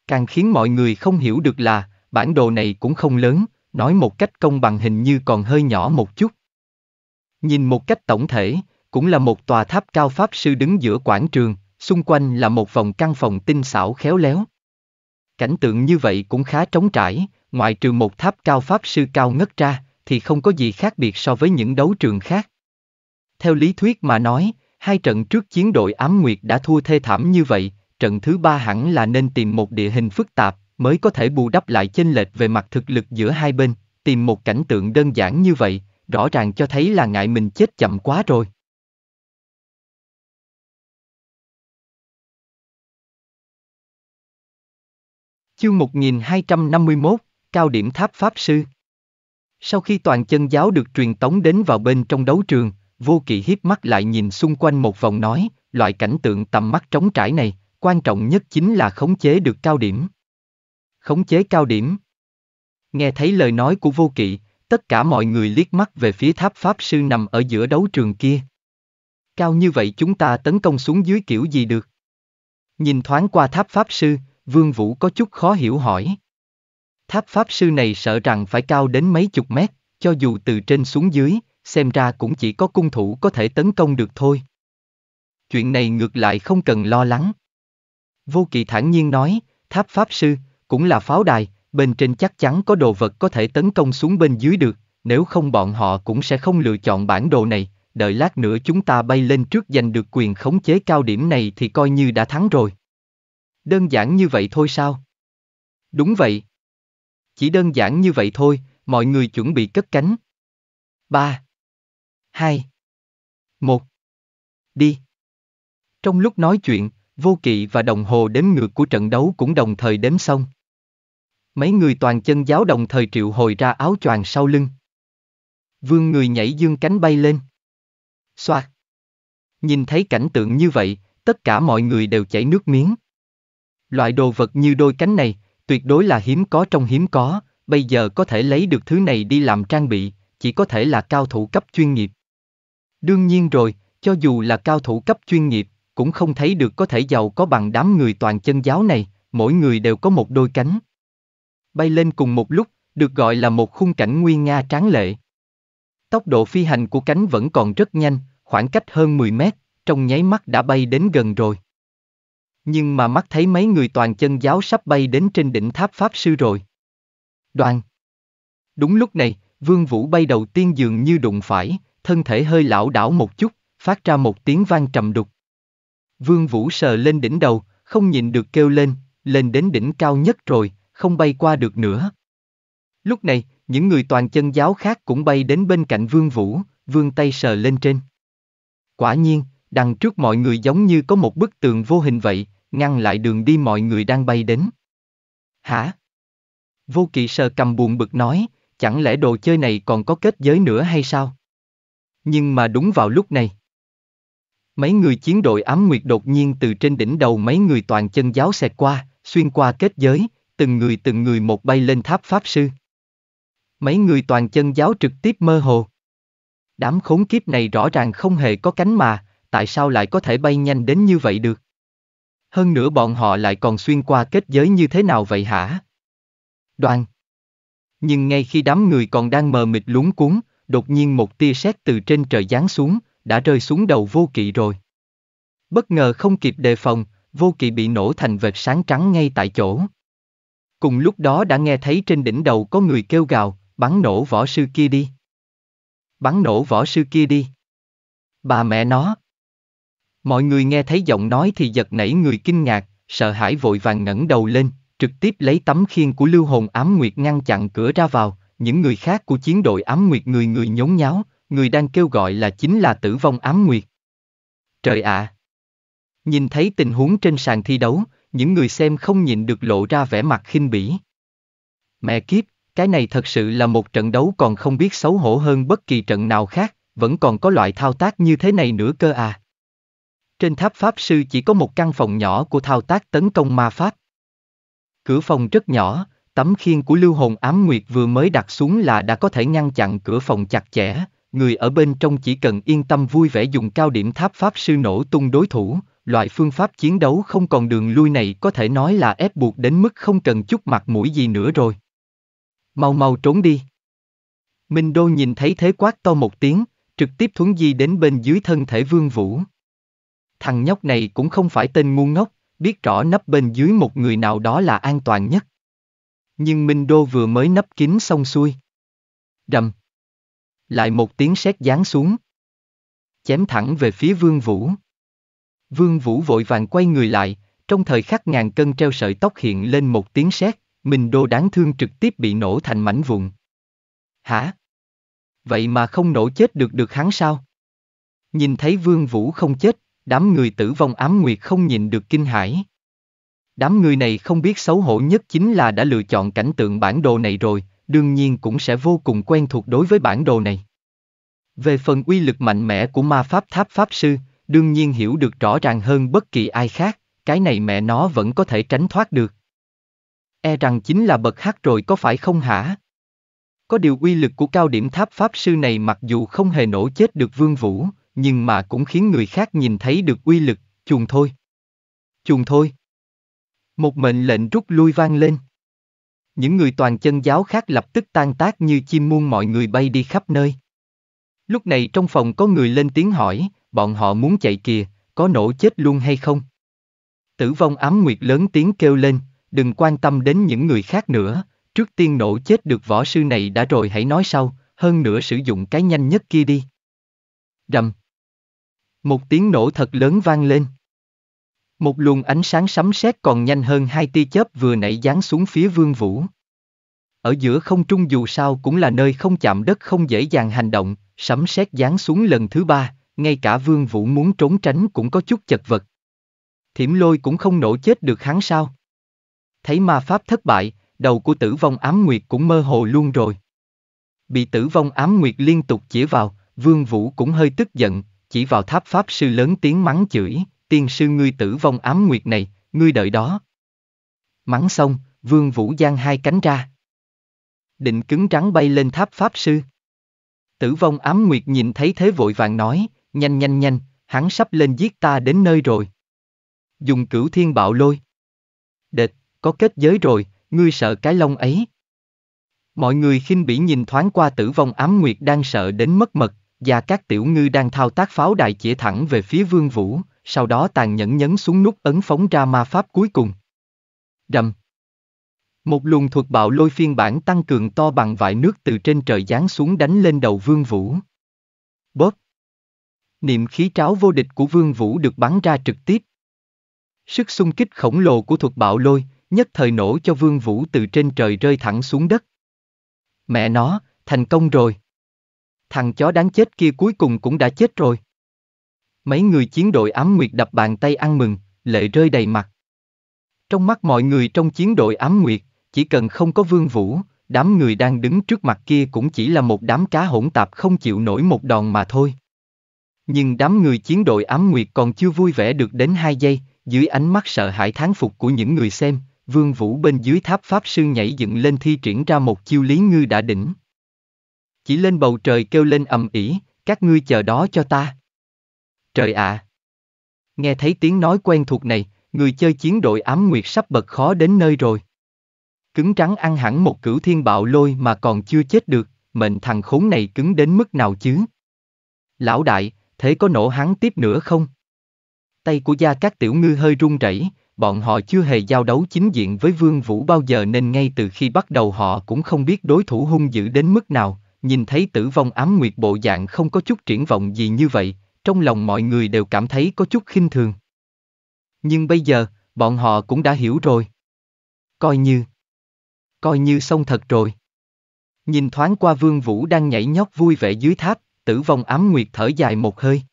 Càng khiến mọi người không hiểu được là, bản đồ này cũng không lớn, nói một cách công bằng hình như còn hơi nhỏ một chút. Nhìn một cách tổng thể, cũng là một tòa tháp cao pháp sư đứng giữa quảng trường, xung quanh là một vòng căn phòng tinh xảo khéo léo. Cảnh tượng như vậy cũng khá trống trải, ngoại trừ một tháp cao pháp sư cao ngất ra, thì không có gì khác biệt so với những đấu trường khác. Theo lý thuyết mà nói, hai trận trước chiến đội ám nguyệt đã thua thê thảm như vậy, trận thứ ba hẳn là nên tìm một địa hình phức tạp, mới có thể bù đắp lại chênh lệch về mặt thực lực giữa hai bên, tìm một cảnh tượng đơn giản như vậy, rõ ràng cho thấy là ngại mình chết chậm quá rồi. Chương 1251, Cao điểm tháp Pháp Sư Sau khi toàn chân giáo được truyền tống đến vào bên trong đấu trường, vô kỵ hiếp mắt lại nhìn xung quanh một vòng nói, loại cảnh tượng tầm mắt trống trải này, quan trọng nhất chính là khống chế được cao điểm. Khống chế cao điểm Nghe thấy lời nói của vô kỵ, tất cả mọi người liếc mắt về phía tháp Pháp Sư nằm ở giữa đấu trường kia. Cao như vậy chúng ta tấn công xuống dưới kiểu gì được? Nhìn thoáng qua tháp Pháp Sư, Vương Vũ có chút khó hiểu hỏi. Tháp Pháp Sư này sợ rằng phải cao đến mấy chục mét, cho dù từ trên xuống dưới, xem ra cũng chỉ có cung thủ có thể tấn công được thôi. Chuyện này ngược lại không cần lo lắng. Vô Kỵ thản nhiên nói, Tháp Pháp Sư, cũng là pháo đài, bên trên chắc chắn có đồ vật có thể tấn công xuống bên dưới được, nếu không bọn họ cũng sẽ không lựa chọn bản đồ này, đợi lát nữa chúng ta bay lên trước giành được quyền khống chế cao điểm này thì coi như đã thắng rồi. Đơn giản như vậy thôi sao? Đúng vậy. Chỉ đơn giản như vậy thôi, mọi người chuẩn bị cất cánh. 3 2 1 Đi. Trong lúc nói chuyện, Vô Kỵ và đồng hồ đếm ngược của trận đấu cũng đồng thời đếm xong. Mấy người toàn chân giáo đồng thời triệu hồi ra áo choàng sau lưng. Vương người nhảy dương cánh bay lên. Xoạt. Nhìn thấy cảnh tượng như vậy, tất cả mọi người đều chảy nước miếng. Loại đồ vật như đôi cánh này, tuyệt đối là hiếm có trong hiếm có, bây giờ có thể lấy được thứ này đi làm trang bị, chỉ có thể là cao thủ cấp chuyên nghiệp. Đương nhiên rồi, cho dù là cao thủ cấp chuyên nghiệp, cũng không thấy được có thể giàu có bằng đám người toàn chân giáo này, mỗi người đều có một đôi cánh. Bay lên cùng một lúc, được gọi là một khung cảnh nguy nga tráng lệ. Tốc độ phi hành của cánh vẫn còn rất nhanh, khoảng cách hơn 10 mét, trong nháy mắt đã bay đến gần rồi. Nhưng mà mắt thấy mấy người toàn chân giáo sắp bay đến trên đỉnh tháp Pháp Sư rồi. Đoàn. Đúng lúc này, Vương Vũ bay đầu tiên dường như đụng phải, thân thể hơi lão đảo một chút, phát ra một tiếng vang trầm đục. Vương Vũ sờ lên đỉnh đầu, không nhìn được kêu lên, lên đến đỉnh cao nhất rồi, không bay qua được nữa. Lúc này, những người toàn chân giáo khác cũng bay đến bên cạnh Vương Vũ, vương tay sờ lên trên. Quả nhiên, đằng trước mọi người giống như có một bức tường vô hình vậy, ngăn lại đường đi mọi người đang bay đến. Hả? Vô kỵ sờ cầm buồn bực nói, chẳng lẽ đồ chơi này còn có kết giới nữa hay sao? Nhưng mà đúng vào lúc này. Mấy người chiến đội ám nguyệt đột nhiên từ trên đỉnh đầu mấy người toàn chân giáo xẹt qua, xuyên qua kết giới, từng người từng người một bay lên tháp Pháp Sư. Mấy người toàn chân giáo trực tiếp mơ hồ. Đám khốn kiếp này rõ ràng không hề có cánh mà, tại sao lại có thể bay nhanh đến như vậy được? Hơn nữa bọn họ lại còn xuyên qua kết giới như thế nào vậy hả? Đoàn. Nhưng ngay khi đám người còn đang mờ mịt lúng cuốn, đột nhiên một tia sét từ trên trời giáng xuống, đã rơi xuống đầu vô kỵ rồi. Bất ngờ không kịp đề phòng, vô kỵ bị nổ thành vệt sáng trắng ngay tại chỗ. Cùng lúc đó đã nghe thấy trên đỉnh đầu có người kêu gào, bắn nổ võ sư kia đi. Bắn nổ võ sư kia đi. Bà mẹ nó. Mọi người nghe thấy giọng nói thì giật nảy người kinh ngạc, sợ hãi vội vàng ngẩng đầu lên, trực tiếp lấy tấm khiên của lưu hồn ám nguyệt ngăn chặn cửa ra vào, những người khác của chiến đội ám nguyệt người người nhốn nháo, người đang kêu gọi là chính là tử vong ám nguyệt. Trời ạ! À! Nhìn thấy tình huống trên sàn thi đấu, những người xem không nhìn được lộ ra vẻ mặt khinh bỉ. Mẹ kiếp, cái này thật sự là một trận đấu còn không biết xấu hổ hơn bất kỳ trận nào khác, vẫn còn có loại thao tác như thế này nữa cơ à. Trên tháp Pháp Sư chỉ có một căn phòng nhỏ của thao tác tấn công ma Pháp. Cửa phòng rất nhỏ, tấm khiên của lưu hồn ám nguyệt vừa mới đặt xuống là đã có thể ngăn chặn cửa phòng chặt chẽ, người ở bên trong chỉ cần yên tâm vui vẻ dùng cao điểm tháp Pháp Sư nổ tung đối thủ, loại phương pháp chiến đấu không còn đường lui này có thể nói là ép buộc đến mức không cần chút mặt mũi gì nữa rồi. Mau mau trốn đi. Minh Đô nhìn thấy thế quát to một tiếng, trực tiếp thuấn di đến bên dưới thân thể vương vũ. Thằng nhóc này cũng không phải tên ngu ngốc, biết rõ nấp bên dưới một người nào đó là an toàn nhất. Nhưng Minh Đô vừa mới nấp kín xong xuôi. Rầm. Lại một tiếng sét giáng xuống. Chém thẳng về phía Vương Vũ. Vương Vũ vội vàng quay người lại, trong thời khắc ngàn cân treo sợi tóc hiện lên một tiếng sét, Minh Đô đáng thương trực tiếp bị nổ thành mảnh vụn. Hả? Vậy mà không nổ chết được được hắn sao? Nhìn thấy Vương Vũ không chết, đám người tử vong ám nguyệt không nhìn được kinh hãi. Đám người này không biết xấu hổ nhất chính là đã lựa chọn cảnh tượng bản đồ này rồi, đương nhiên cũng sẽ vô cùng quen thuộc đối với bản đồ này. Về phần uy lực mạnh mẽ của ma pháp tháp pháp sư, đương nhiên hiểu được rõ ràng hơn bất kỳ ai khác, cái này mẹ nó vẫn có thể tránh thoát được. E rằng chính là bậc hát rồi có phải không hả? Có điều uy lực của cao điểm tháp pháp sư này mặc dù không hề nổ chết được vương vũ, nhưng mà cũng khiến người khác nhìn thấy được uy lực, chuồng thôi. chuồng thôi. Một mệnh lệnh rút lui vang lên. Những người toàn chân giáo khác lập tức tan tác như chim muôn mọi người bay đi khắp nơi. Lúc này trong phòng có người lên tiếng hỏi, bọn họ muốn chạy kìa, có nổ chết luôn hay không? Tử vong ám nguyệt lớn tiếng kêu lên, đừng quan tâm đến những người khác nữa, trước tiên nổ chết được võ sư này đã rồi hãy nói sau, hơn nữa sử dụng cái nhanh nhất kia đi. Rầm. Một tiếng nổ thật lớn vang lên. Một luồng ánh sáng sấm sét còn nhanh hơn hai tia chớp vừa nãy giáng xuống phía Vương Vũ. Ở giữa không trung dù sao cũng là nơi không chạm đất không dễ dàng hành động, sấm sét giáng xuống lần thứ ba, ngay cả Vương Vũ muốn trốn tránh cũng có chút chật vật. Thiểm lôi cũng không nổ chết được hắn sao. Thấy ma pháp thất bại, đầu của tử vong ám nguyệt cũng mơ hồ luôn rồi. Bị tử vong ám nguyệt liên tục chỉ vào, Vương Vũ cũng hơi tức giận, chỉ vào tháp pháp sư lớn tiếng mắng chửi, tiên sư ngươi tử vong ám nguyệt này, ngươi đợi đó. Mắng xong, vương vũ giang hai cánh ra. Định cứng trắng bay lên tháp pháp sư. Tử vong ám nguyệt nhìn thấy thế vội vàng nói, nhanh nhanh nhanh, hắn sắp lên giết ta đến nơi rồi. Dùng cửu thiên bạo lôi. Địch, có kết giới rồi, ngươi sợ cái lông ấy. Mọi người khinh bỉ nhìn thoáng qua tử vong ám nguyệt đang sợ đến mất mật, và các tiểu ngư đang thao tác pháo đài chĩa thẳng về phía vương vũ, sau đó tàn nhẫn nhấn xuống nút ấn phóng ra ma pháp cuối cùng. Rầm! Một luồng thuật bạo lôi phiên bản tăng cường to bằng vải nước từ trên trời giáng xuống đánh lên đầu vương vũ. Bóp. Niệm khí tráo vô địch của vương vũ được bắn ra trực tiếp. Sức xung kích khổng lồ của thuật bạo lôi, nhất thời nổ cho vương vũ từ trên trời rơi thẳng xuống đất. Mẹ nó, thành công rồi. Thằng chó đáng chết kia cuối cùng cũng đã chết rồi. Mấy người chiến đội ám nguyệt đập bàn tay ăn mừng, lệ rơi đầy mặt. Trong mắt mọi người trong chiến đội ám nguyệt, chỉ cần không có vương vũ, đám người đang đứng trước mặt kia cũng chỉ là một đám cá hỗn tạp không chịu nổi một đòn mà thôi. Nhưng đám người chiến đội ám nguyệt còn chưa vui vẻ được đến hai giây, dưới ánh mắt sợ hãi thán phục của những người xem, vương vũ bên dưới tháp pháp sư nhảy dựng lên thi triển ra một chiêu lý ngư đã đỉnh chỉ lên bầu trời kêu lên ầm ĩ, các ngươi chờ đó cho ta. Trời ạ! À. Nghe thấy tiếng nói quen thuộc này, người chơi chiến đội ám nguyệt sắp bật khó đến nơi rồi. Cứng trắng ăn hẳn một cửu thiên bạo lôi mà còn chưa chết được, mệnh thằng khốn này cứng đến mức nào chứ? Lão đại, thế có nổ hắn tiếp nữa không? Tay của gia các tiểu ngư hơi run rẩy, bọn họ chưa hề giao đấu chính diện với Vương Vũ bao giờ nên ngay từ khi bắt đầu họ cũng không biết đối thủ hung dữ đến mức nào, nhìn thấy tử vong ám nguyệt bộ dạng không có chút triển vọng gì như vậy, trong lòng mọi người đều cảm thấy có chút khinh thường. Nhưng bây giờ, bọn họ cũng đã hiểu rồi. Coi như, coi như xong thật rồi. Nhìn thoáng qua vương vũ đang nhảy nhót vui vẻ dưới tháp, tử vong ám nguyệt thở dài một hơi.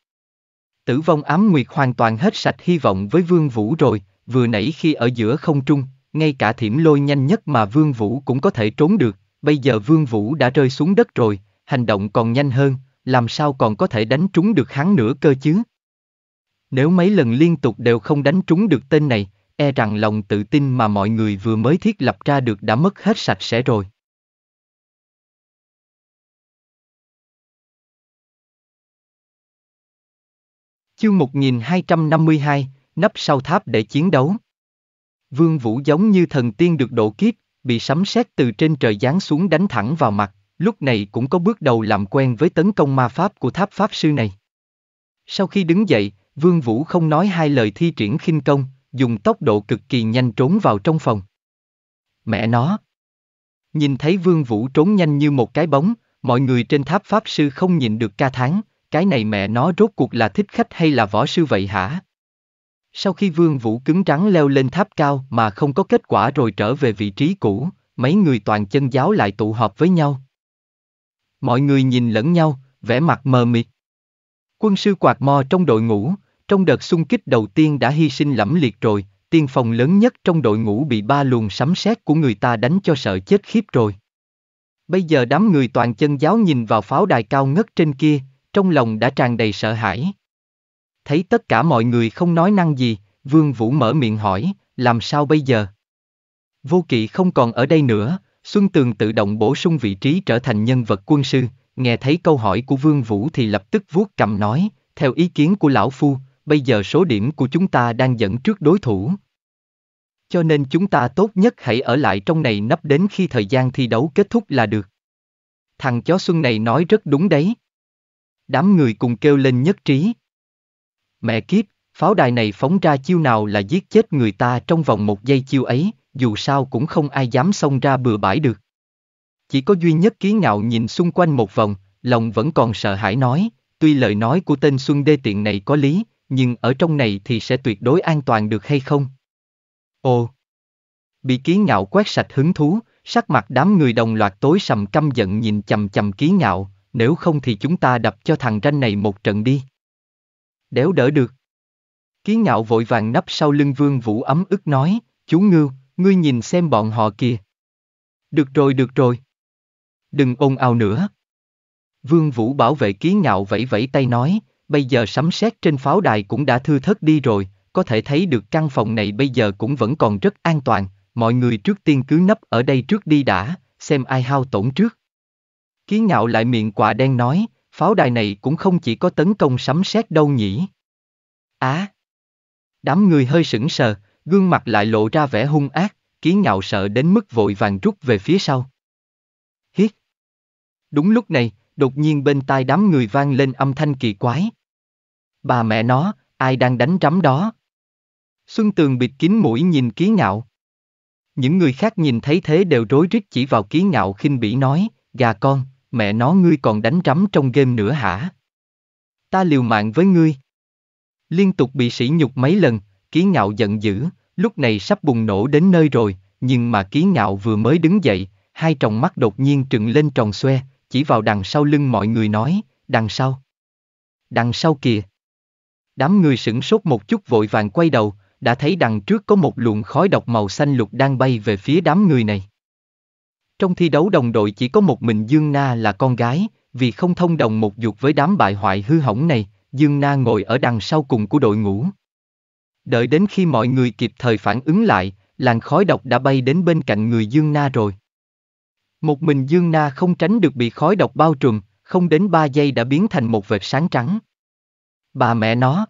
Tử vong ám nguyệt hoàn toàn hết sạch hy vọng với vương vũ rồi, vừa nãy khi ở giữa không trung, ngay cả thiểm lôi nhanh nhất mà vương vũ cũng có thể trốn được, Bây giờ Vương Vũ đã rơi xuống đất rồi, hành động còn nhanh hơn, làm sao còn có thể đánh trúng được hắn nữa cơ chứ? Nếu mấy lần liên tục đều không đánh trúng được tên này, e rằng lòng tự tin mà mọi người vừa mới thiết lập ra được đã mất hết sạch sẽ rồi. Chương 1252, nấp sau tháp để chiến đấu. Vương Vũ giống như thần tiên được độ kiếp, bị sấm sét từ trên trời giáng xuống đánh thẳng vào mặt, lúc này cũng có bước đầu làm quen với tấn công ma pháp của tháp pháp sư này. Sau khi đứng dậy, Vương Vũ không nói hai lời thi triển khinh công, dùng tốc độ cực kỳ nhanh trốn vào trong phòng. Mẹ nó! Nhìn thấy Vương Vũ trốn nhanh như một cái bóng, mọi người trên tháp pháp sư không nhìn được ca tháng, cái này mẹ nó rốt cuộc là thích khách hay là võ sư vậy hả? Sau khi Vương Vũ cứng trắng leo lên tháp cao mà không có kết quả rồi trở về vị trí cũ, mấy người toàn chân giáo lại tụ họp với nhau. Mọi người nhìn lẫn nhau, vẻ mặt mờ mịt. Quân sư quạt mò trong đội ngũ, trong đợt xung kích đầu tiên đã hy sinh lẫm liệt rồi, tiên phòng lớn nhất trong đội ngũ bị ba luồng sấm sét của người ta đánh cho sợ chết khiếp rồi. Bây giờ đám người toàn chân giáo nhìn vào pháo đài cao ngất trên kia, trong lòng đã tràn đầy sợ hãi thấy tất cả mọi người không nói năng gì, Vương Vũ mở miệng hỏi, làm sao bây giờ? Vô kỵ không còn ở đây nữa, Xuân Tường tự động bổ sung vị trí trở thành nhân vật quân sư, nghe thấy câu hỏi của Vương Vũ thì lập tức vuốt cầm nói, theo ý kiến của Lão Phu, bây giờ số điểm của chúng ta đang dẫn trước đối thủ. Cho nên chúng ta tốt nhất hãy ở lại trong này nấp đến khi thời gian thi đấu kết thúc là được. Thằng chó Xuân này nói rất đúng đấy. Đám người cùng kêu lên nhất trí. Mẹ kiếp, pháo đài này phóng ra chiêu nào là giết chết người ta trong vòng một giây chiêu ấy, dù sao cũng không ai dám xông ra bừa bãi được. Chỉ có duy nhất ký ngạo nhìn xung quanh một vòng, lòng vẫn còn sợ hãi nói, tuy lời nói của tên Xuân Đê Tiện này có lý, nhưng ở trong này thì sẽ tuyệt đối an toàn được hay không? Ồ! Bị ký ngạo quét sạch hứng thú, sắc mặt đám người đồng loạt tối sầm căm giận nhìn chầm chầm ký ngạo, nếu không thì chúng ta đập cho thằng ranh này một trận đi đéo đỡ được. Kiến ngạo vội vàng nấp sau lưng vương vũ ấm ức nói, chú ngưu, ngươi nhìn xem bọn họ kìa. Được rồi được rồi. Đừng ôn ào nữa. Vương vũ bảo vệ kiến ngạo vẫy vẫy tay nói, bây giờ sấm sét trên pháo đài cũng đã thư thất đi rồi, có thể thấy được căn phòng này bây giờ cũng vẫn còn rất an toàn, mọi người trước tiên cứ nấp ở đây trước đi đã, xem ai hao tổn trước. Kiến ngạo lại miệng quạ đen nói, Pháo đài này cũng không chỉ có tấn công sấm sét đâu nhỉ. Á! À. Đám người hơi sững sờ, gương mặt lại lộ ra vẻ hung ác, ký ngạo sợ đến mức vội vàng rút về phía sau. Hiết! Đúng lúc này, đột nhiên bên tai đám người vang lên âm thanh kỳ quái. Bà mẹ nó, ai đang đánh rắm đó? Xuân Tường bịt kín mũi nhìn ký ngạo. Những người khác nhìn thấy thế đều rối rít chỉ vào ký ngạo khinh bỉ nói, gà con, mẹ nó ngươi còn đánh rắm trong game nữa hả? Ta liều mạng với ngươi. Liên tục bị sỉ nhục mấy lần, ký ngạo giận dữ, lúc này sắp bùng nổ đến nơi rồi, nhưng mà ký ngạo vừa mới đứng dậy, hai tròng mắt đột nhiên trừng lên tròn xoe, chỉ vào đằng sau lưng mọi người nói, đằng sau. Đằng sau kìa. Đám người sửng sốt một chút vội vàng quay đầu, đã thấy đằng trước có một luồng khói độc màu xanh lục đang bay về phía đám người này. Trong thi đấu đồng đội chỉ có một mình Dương Na là con gái, vì không thông đồng một dục với đám bại hoại hư hỏng này, Dương Na ngồi ở đằng sau cùng của đội ngũ. Đợi đến khi mọi người kịp thời phản ứng lại, làn khói độc đã bay đến bên cạnh người Dương Na rồi. Một mình Dương Na không tránh được bị khói độc bao trùm, không đến ba giây đã biến thành một vệt sáng trắng. Bà mẹ nó.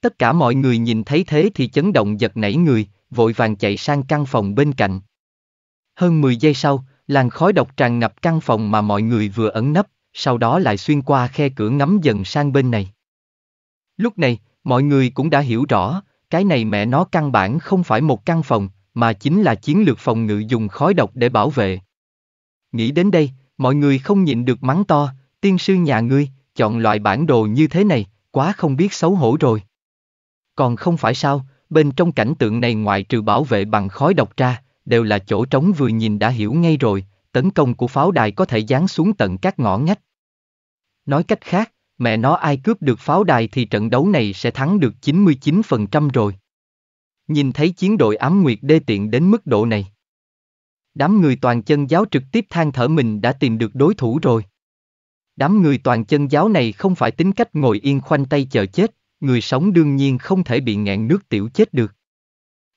Tất cả mọi người nhìn thấy thế thì chấn động giật nảy người, vội vàng chạy sang căn phòng bên cạnh. Hơn 10 giây sau, làn khói độc tràn ngập căn phòng mà mọi người vừa ẩn nấp, sau đó lại xuyên qua khe cửa ngắm dần sang bên này. Lúc này, mọi người cũng đã hiểu rõ, cái này mẹ nó căn bản không phải một căn phòng, mà chính là chiến lược phòng ngự dùng khói độc để bảo vệ. Nghĩ đến đây, mọi người không nhịn được mắng to, tiên sư nhà ngươi, chọn loại bản đồ như thế này, quá không biết xấu hổ rồi. Còn không phải sao, bên trong cảnh tượng này ngoại trừ bảo vệ bằng khói độc ra, đều là chỗ trống vừa nhìn đã hiểu ngay rồi, tấn công của pháo đài có thể giáng xuống tận các ngõ ngách. Nói cách khác, mẹ nó ai cướp được pháo đài thì trận đấu này sẽ thắng được 99% rồi. Nhìn thấy chiến đội ám nguyệt đê tiện đến mức độ này. Đám người toàn chân giáo trực tiếp than thở mình đã tìm được đối thủ rồi. Đám người toàn chân giáo này không phải tính cách ngồi yên khoanh tay chờ chết, người sống đương nhiên không thể bị ngạn nước tiểu chết được.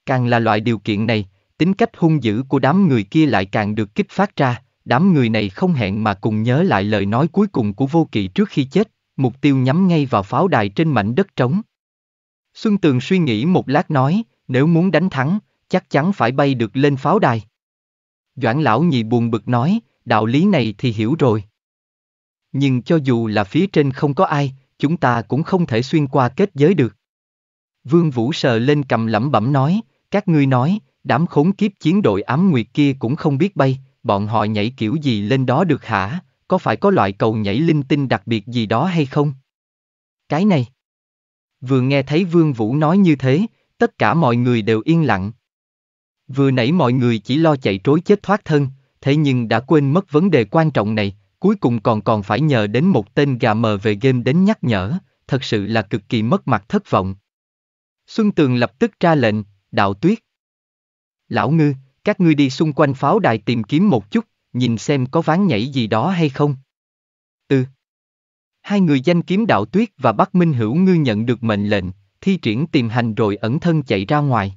Càng là loại điều kiện này, tính cách hung dữ của đám người kia lại càng được kích phát ra, đám người này không hẹn mà cùng nhớ lại lời nói cuối cùng của vô kỵ trước khi chết, mục tiêu nhắm ngay vào pháo đài trên mảnh đất trống. Xuân Tường suy nghĩ một lát nói, nếu muốn đánh thắng, chắc chắn phải bay được lên pháo đài. Doãn lão nhị buồn bực nói, đạo lý này thì hiểu rồi. Nhưng cho dù là phía trên không có ai, chúng ta cũng không thể xuyên qua kết giới được. Vương Vũ sờ lên cầm lẩm bẩm nói, các ngươi nói, đám khốn kiếp chiến đội ám nguyệt kia cũng không biết bay, bọn họ nhảy kiểu gì lên đó được hả, có phải có loại cầu nhảy linh tinh đặc biệt gì đó hay không? Cái này. Vừa nghe thấy Vương Vũ nói như thế, tất cả mọi người đều yên lặng. Vừa nãy mọi người chỉ lo chạy trối chết thoát thân, thế nhưng đã quên mất vấn đề quan trọng này, cuối cùng còn còn phải nhờ đến một tên gà mờ về game đến nhắc nhở, thật sự là cực kỳ mất mặt thất vọng. Xuân Tường lập tức ra lệnh, đạo tuyết. Lão ngư, các ngươi đi xung quanh pháo đài tìm kiếm một chút, nhìn xem có ván nhảy gì đó hay không. Ừ. Hai người danh kiếm đạo tuyết và Bắc Minh Hữu ngư nhận được mệnh lệnh, thi triển tìm hành rồi ẩn thân chạy ra ngoài.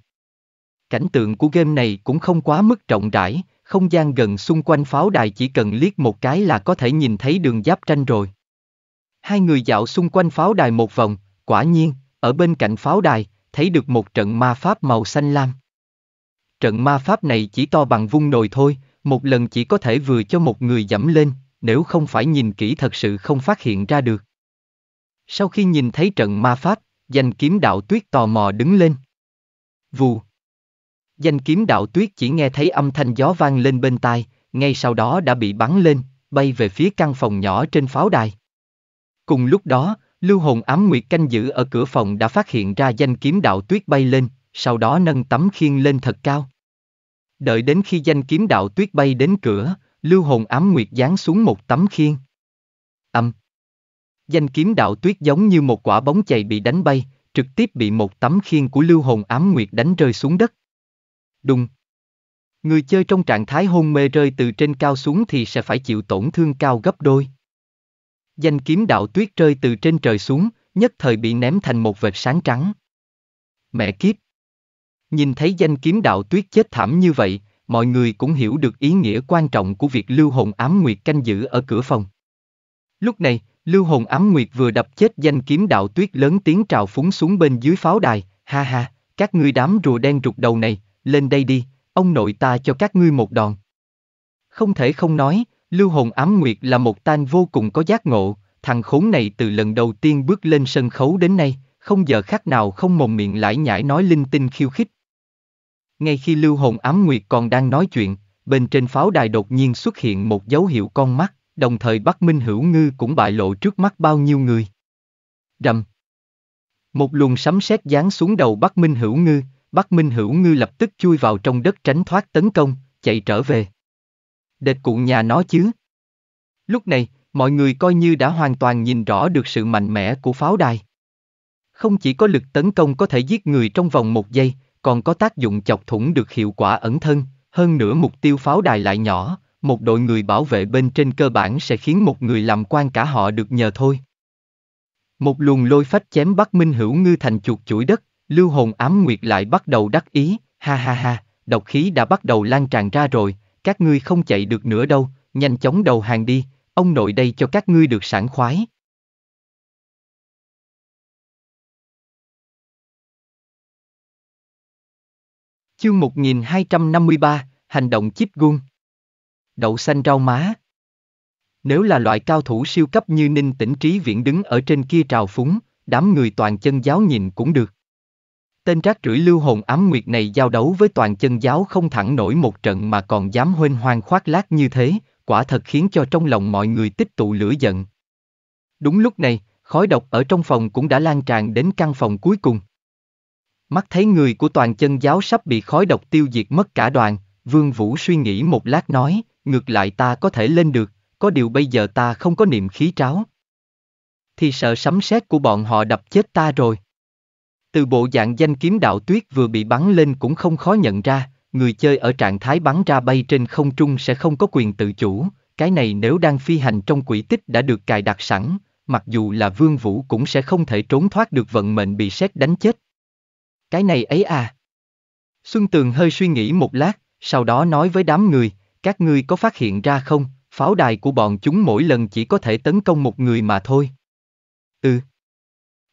Cảnh tượng của game này cũng không quá mức rộng rãi, không gian gần xung quanh pháo đài chỉ cần liếc một cái là có thể nhìn thấy đường giáp tranh rồi. Hai người dạo xung quanh pháo đài một vòng, quả nhiên, ở bên cạnh pháo đài, thấy được một trận ma pháp màu xanh lam trận ma pháp này chỉ to bằng vung nồi thôi, một lần chỉ có thể vừa cho một người dẫm lên, nếu không phải nhìn kỹ thật sự không phát hiện ra được. Sau khi nhìn thấy trận ma pháp, danh kiếm đạo tuyết tò mò đứng lên. Vù. Danh kiếm đạo tuyết chỉ nghe thấy âm thanh gió vang lên bên tai, ngay sau đó đã bị bắn lên, bay về phía căn phòng nhỏ trên pháo đài. Cùng lúc đó, lưu hồn ám nguyệt canh giữ ở cửa phòng đã phát hiện ra danh kiếm đạo tuyết bay lên, sau đó nâng tấm khiên lên thật cao. Đợi đến khi danh kiếm đạo tuyết bay đến cửa, lưu hồn ám nguyệt giáng xuống một tấm khiên. Âm. Danh kiếm đạo tuyết giống như một quả bóng chày bị đánh bay, trực tiếp bị một tấm khiên của lưu hồn ám nguyệt đánh rơi xuống đất. Đùng. Người chơi trong trạng thái hôn mê rơi từ trên cao xuống thì sẽ phải chịu tổn thương cao gấp đôi. Danh kiếm đạo tuyết rơi từ trên trời xuống, nhất thời bị ném thành một vệt sáng trắng. Mẹ kiếp! Nhìn thấy danh kiếm đạo tuyết chết thảm như vậy, mọi người cũng hiểu được ý nghĩa quan trọng của việc lưu hồn ám nguyệt canh giữ ở cửa phòng. Lúc này, lưu hồn ám nguyệt vừa đập chết danh kiếm đạo tuyết lớn tiếng trào phúng xuống bên dưới pháo đài, ha ha, các ngươi đám rùa đen rụt đầu này, lên đây đi, ông nội ta cho các ngươi một đòn. Không thể không nói, lưu hồn ám nguyệt là một tan vô cùng có giác ngộ, thằng khốn này từ lần đầu tiên bước lên sân khấu đến nay, không giờ khác nào không mồm miệng lại nhảy nói linh tinh khiêu khích, ngay khi lưu hồn ám nguyệt còn đang nói chuyện, bên trên pháo đài đột nhiên xuất hiện một dấu hiệu con mắt, đồng thời Bắc Minh Hữu Ngư cũng bại lộ trước mắt bao nhiêu người. Rầm. Một luồng sấm sét giáng xuống đầu Bắc Minh Hữu Ngư, Bắc Minh Hữu Ngư lập tức chui vào trong đất tránh thoát tấn công, chạy trở về. Địch cụ nhà nó chứ. Lúc này, mọi người coi như đã hoàn toàn nhìn rõ được sự mạnh mẽ của pháo đài. Không chỉ có lực tấn công có thể giết người trong vòng một giây, còn có tác dụng chọc thủng được hiệu quả ẩn thân, hơn nữa mục tiêu pháo đài lại nhỏ, một đội người bảo vệ bên trên cơ bản sẽ khiến một người làm quan cả họ được nhờ thôi. Một luồng lôi phách chém bắt Minh Hữu Ngư thành chuột chuỗi đất, lưu hồn ám nguyệt lại bắt đầu đắc ý, ha ha ha, độc khí đã bắt đầu lan tràn ra rồi, các ngươi không chạy được nữa đâu, nhanh chóng đầu hàng đi, ông nội đây cho các ngươi được sảng khoái. Chương 1253, Hành động chip gun. Đậu xanh rau má. Nếu là loại cao thủ siêu cấp như Ninh Tĩnh Trí Viễn đứng ở trên kia trào phúng, đám người toàn chân giáo nhìn cũng được. Tên rác rưởi lưu hồn ám nguyệt này giao đấu với toàn chân giáo không thẳng nổi một trận mà còn dám huênh hoang khoác lác như thế, quả thật khiến cho trong lòng mọi người tích tụ lửa giận. Đúng lúc này, khói độc ở trong phòng cũng đã lan tràn đến căn phòng cuối cùng. Mắt thấy người của toàn chân giáo sắp bị khói độc tiêu diệt mất cả đoàn, Vương Vũ suy nghĩ một lát nói, ngược lại ta có thể lên được, có điều bây giờ ta không có niệm khí tráo. Thì sợ sấm sét của bọn họ đập chết ta rồi. Từ bộ dạng danh kiếm đạo tuyết vừa bị bắn lên cũng không khó nhận ra, người chơi ở trạng thái bắn ra bay trên không trung sẽ không có quyền tự chủ, cái này nếu đang phi hành trong quỹ tích đã được cài đặt sẵn, mặc dù là vương vũ cũng sẽ không thể trốn thoát được vận mệnh bị sét đánh chết cái này ấy à. Xuân Tường hơi suy nghĩ một lát, sau đó nói với đám người, các ngươi có phát hiện ra không, pháo đài của bọn chúng mỗi lần chỉ có thể tấn công một người mà thôi. Ừ.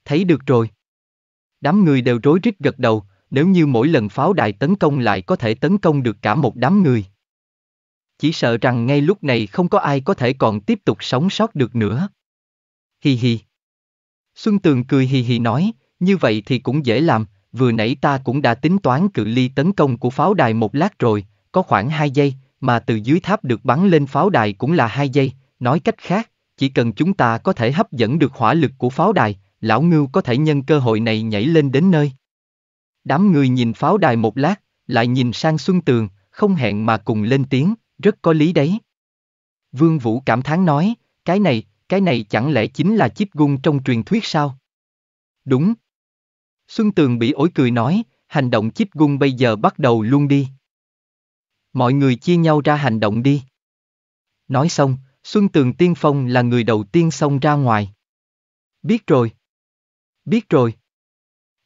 Thấy được rồi. Đám người đều rối rít gật đầu, nếu như mỗi lần pháo đài tấn công lại có thể tấn công được cả một đám người. Chỉ sợ rằng ngay lúc này không có ai có thể còn tiếp tục sống sót được nữa. Hi hi. Xuân Tường cười hi hi nói, như vậy thì cũng dễ làm, vừa nãy ta cũng đã tính toán cự ly tấn công của pháo đài một lát rồi, có khoảng 2 giây, mà từ dưới tháp được bắn lên pháo đài cũng là 2 giây, nói cách khác, chỉ cần chúng ta có thể hấp dẫn được hỏa lực của pháo đài, lão ngưu có thể nhân cơ hội này nhảy lên đến nơi. Đám người nhìn pháo đài một lát, lại nhìn sang Xuân Tường, không hẹn mà cùng lên tiếng, rất có lý đấy. Vương Vũ cảm thán nói, cái này, cái này chẳng lẽ chính là chiếc gung trong truyền thuyết sao? Đúng, Xuân Tường bị ổi cười nói, hành động chích gung bây giờ bắt đầu luôn đi. Mọi người chia nhau ra hành động đi. Nói xong, Xuân Tường Tiên Phong là người đầu tiên xông ra ngoài. Biết rồi. Biết rồi.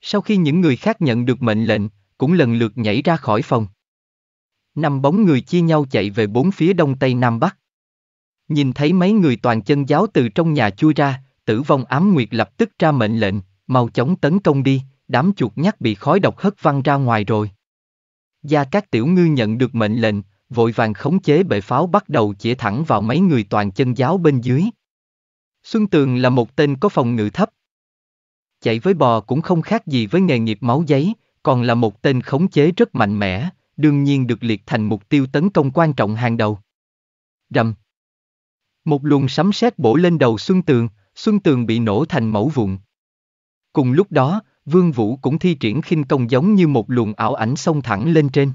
Sau khi những người khác nhận được mệnh lệnh, cũng lần lượt nhảy ra khỏi phòng. Năm bóng người chia nhau chạy về bốn phía đông tây nam bắc. Nhìn thấy mấy người toàn chân giáo từ trong nhà chui ra, tử vong ám nguyệt lập tức ra mệnh lệnh, mau chóng tấn công đi, đám chuột nhắt bị khói độc hất văng ra ngoài rồi. Gia các tiểu ngư nhận được mệnh lệnh, vội vàng khống chế bệ pháo bắt đầu chĩa thẳng vào mấy người toàn chân giáo bên dưới. Xuân Tường là một tên có phòng ngự thấp. Chạy với bò cũng không khác gì với nghề nghiệp máu giấy, còn là một tên khống chế rất mạnh mẽ, đương nhiên được liệt thành mục tiêu tấn công quan trọng hàng đầu. Rầm. Một luồng sấm sét bổ lên đầu Xuân Tường, Xuân Tường bị nổ thành mẫu vụn. Cùng lúc đó, Vương Vũ cũng thi triển khinh công giống như một luồng ảo ảnh xông thẳng lên trên.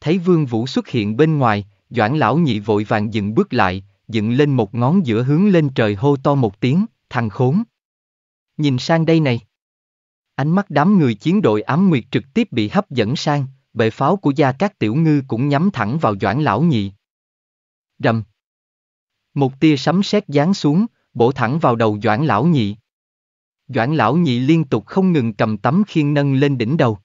Thấy Vương Vũ xuất hiện bên ngoài, Doãn lão nhị vội vàng dựng bước lại, dựng lên một ngón giữa hướng lên trời hô to một tiếng, thằng khốn. Nhìn sang đây này. Ánh mắt đám người chiến đội ám nguyệt trực tiếp bị hấp dẫn sang, bệ pháo của gia các tiểu ngư cũng nhắm thẳng vào Doãn lão nhị. Rầm. Một tia sấm sét giáng xuống, bổ thẳng vào đầu Doãn lão nhị. Doãn lão nhị liên tục không ngừng cầm tấm khiên nâng lên đỉnh đầu.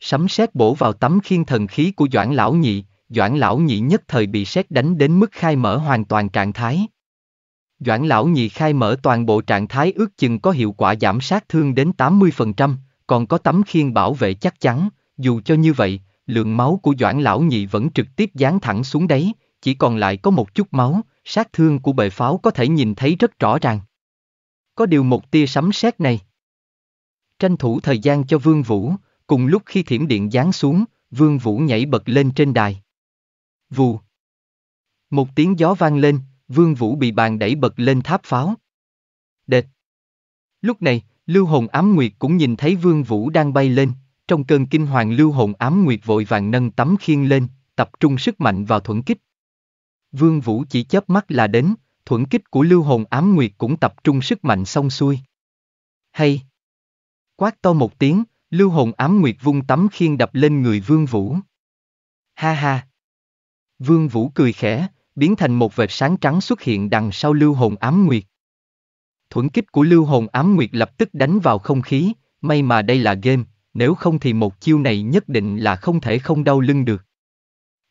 Sấm sét bổ vào tấm khiên thần khí của Doãn lão nhị, Doãn lão nhị nhất thời bị sét đánh đến mức khai mở hoàn toàn trạng thái. Doãn lão nhị khai mở toàn bộ trạng thái ước chừng có hiệu quả giảm sát thương đến 80%, còn có tấm khiên bảo vệ chắc chắn, dù cho như vậy, lượng máu của Doãn lão nhị vẫn trực tiếp dán thẳng xuống đấy, chỉ còn lại có một chút máu, sát thương của bệ pháo có thể nhìn thấy rất rõ ràng có điều một tia sấm sét này. Tranh thủ thời gian cho Vương Vũ, cùng lúc khi thiểm điện giáng xuống, Vương Vũ nhảy bật lên trên đài. Vù. Một tiếng gió vang lên, Vương Vũ bị bàn đẩy bật lên tháp pháo. Đệt. Lúc này, Lưu Hồn Ám Nguyệt cũng nhìn thấy Vương Vũ đang bay lên, trong cơn kinh hoàng Lưu Hồn Ám Nguyệt vội vàng nâng tấm khiên lên, tập trung sức mạnh vào thuận kích. Vương Vũ chỉ chớp mắt là đến, thuẫn kích của lưu hồn ám nguyệt cũng tập trung sức mạnh xong xuôi. Hay! Quát to một tiếng, lưu hồn ám nguyệt vung tấm khiên đập lên người vương vũ. Ha ha! Vương vũ cười khẽ, biến thành một vệt sáng trắng xuất hiện đằng sau lưu hồn ám nguyệt. Thuẫn kích của lưu hồn ám nguyệt lập tức đánh vào không khí, may mà đây là game, nếu không thì một chiêu này nhất định là không thể không đau lưng được.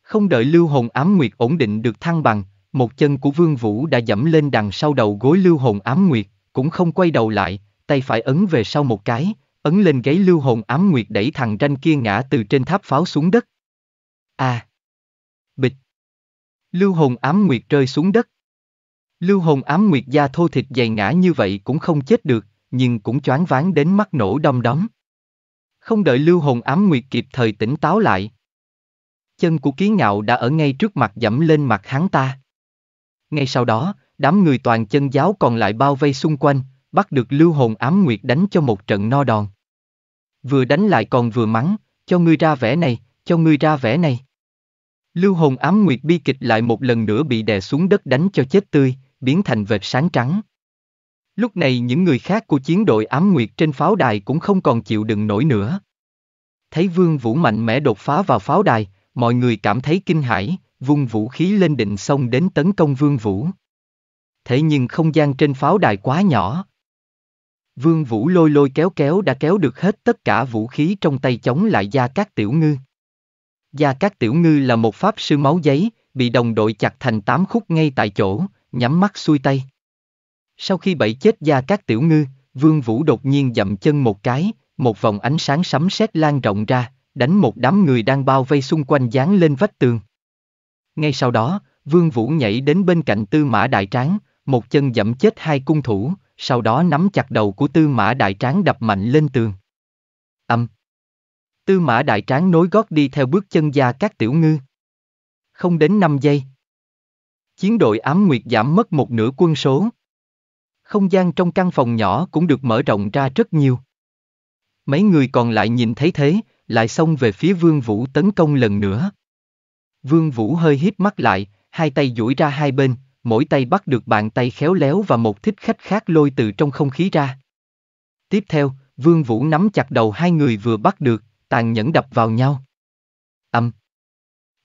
Không đợi lưu hồn ám nguyệt ổn định được thăng bằng, một chân của Vương Vũ đã dẫm lên đằng sau đầu gối lưu hồn ám nguyệt, cũng không quay đầu lại, tay phải ấn về sau một cái, ấn lên gáy lưu hồn ám nguyệt đẩy thằng ranh kia ngã từ trên tháp pháo xuống đất. A. À. Bịch. Lưu hồn ám nguyệt rơi xuống đất. Lưu hồn ám nguyệt da thô thịt dày ngã như vậy cũng không chết được, nhưng cũng choáng váng đến mắt nổ đom đóm. Không đợi lưu hồn ám nguyệt kịp thời tỉnh táo lại. Chân của ký ngạo đã ở ngay trước mặt dẫm lên mặt hắn ta. Ngay sau đó, đám người toàn chân giáo còn lại bao vây xung quanh, bắt được lưu hồn ám nguyệt đánh cho một trận no đòn. Vừa đánh lại còn vừa mắng, cho ngươi ra vẻ này, cho ngươi ra vẻ này. Lưu hồn ám nguyệt bi kịch lại một lần nữa bị đè xuống đất đánh cho chết tươi, biến thành vệt sáng trắng. Lúc này những người khác của chiến đội ám nguyệt trên pháo đài cũng không còn chịu đựng nổi nữa. Thấy vương vũ mạnh mẽ đột phá vào pháo đài, mọi người cảm thấy kinh hãi, vung vũ khí lên định xông đến tấn công Vương Vũ. Thế nhưng không gian trên pháo đài quá nhỏ. Vương Vũ lôi lôi kéo kéo đã kéo được hết tất cả vũ khí trong tay chống lại Gia Cát Tiểu Ngư. Gia Cát Tiểu Ngư là một pháp sư máu giấy, bị đồng đội chặt thành tám khúc ngay tại chỗ, nhắm mắt xuôi tay. Sau khi bẫy chết Gia Cát Tiểu Ngư, Vương Vũ đột nhiên dậm chân một cái, một vòng ánh sáng sấm sét lan rộng ra, đánh một đám người đang bao vây xung quanh dán lên vách tường. Ngay sau đó, Vương Vũ nhảy đến bên cạnh Tư Mã Đại Tráng, một chân dẫm chết hai cung thủ, sau đó nắm chặt đầu của Tư Mã Đại Tráng đập mạnh lên tường. Âm. Tư Mã Đại Tráng nối gót đi theo bước chân gia các tiểu ngư. Không đến 5 giây. Chiến đội ám nguyệt giảm mất một nửa quân số. Không gian trong căn phòng nhỏ cũng được mở rộng ra rất nhiều. Mấy người còn lại nhìn thấy thế, lại xông về phía Vương Vũ tấn công lần nữa. Vương Vũ hơi hít mắt lại, hai tay duỗi ra hai bên, mỗi tay bắt được bàn tay khéo léo và một thích khách khác lôi từ trong không khí ra. Tiếp theo, Vương Vũ nắm chặt đầu hai người vừa bắt được, tàn nhẫn đập vào nhau. Âm.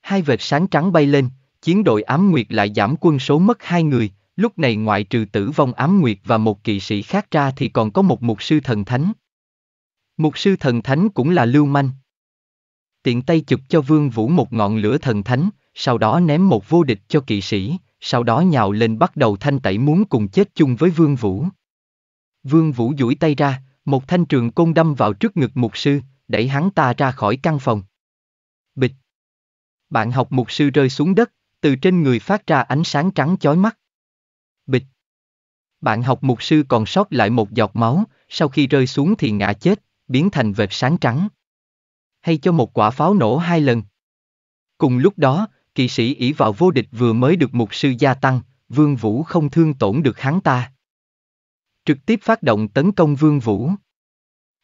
Hai vệt sáng trắng bay lên, chiến đội ám nguyệt lại giảm quân số mất hai người, lúc này ngoại trừ tử vong ám nguyệt và một kỵ sĩ khác ra thì còn có một mục sư thần thánh. Mục sư thần thánh cũng là lưu manh, tiện tay chụp cho Vương Vũ một ngọn lửa thần thánh, sau đó ném một vô địch cho kỵ sĩ, sau đó nhào lên bắt đầu thanh tẩy muốn cùng chết chung với Vương Vũ. Vương Vũ duỗi tay ra, một thanh trường côn đâm vào trước ngực mục sư, đẩy hắn ta ra khỏi căn phòng. Bịch! Bạn học mục sư rơi xuống đất, từ trên người phát ra ánh sáng trắng chói mắt. Bịch! Bạn học mục sư còn sót lại một giọt máu, sau khi rơi xuống thì ngã chết, biến thành vệt sáng trắng hay cho một quả pháo nổ hai lần. Cùng lúc đó, kỵ sĩ ỷ vào vô địch vừa mới được mục sư gia tăng, Vương Vũ không thương tổn được hắn ta. Trực tiếp phát động tấn công Vương Vũ.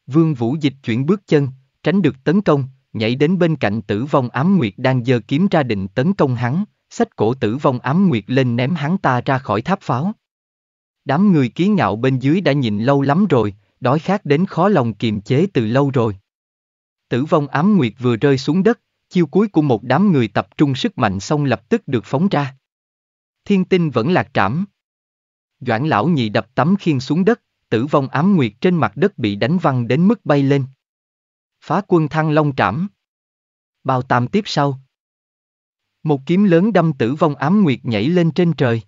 Vương Vũ dịch chuyển bước chân, tránh được tấn công, nhảy đến bên cạnh tử vong ám nguyệt đang giơ kiếm ra định tấn công hắn, xách cổ tử vong ám nguyệt lên ném hắn ta ra khỏi tháp pháo. Đám người ký ngạo bên dưới đã nhìn lâu lắm rồi, đói khát đến khó lòng kiềm chế từ lâu rồi. Tử vong ám nguyệt vừa rơi xuống đất, chiêu cuối của một đám người tập trung sức mạnh xong lập tức được phóng ra. Thiên tinh vẫn lạc trảm. Doãn lão nhị đập tấm khiên xuống đất, tử vong ám nguyệt trên mặt đất bị đánh văng đến mức bay lên. Phá quân thăng long trảm. Bao tam tiếp sau. Một kiếm lớn đâm tử vong ám nguyệt nhảy lên trên trời.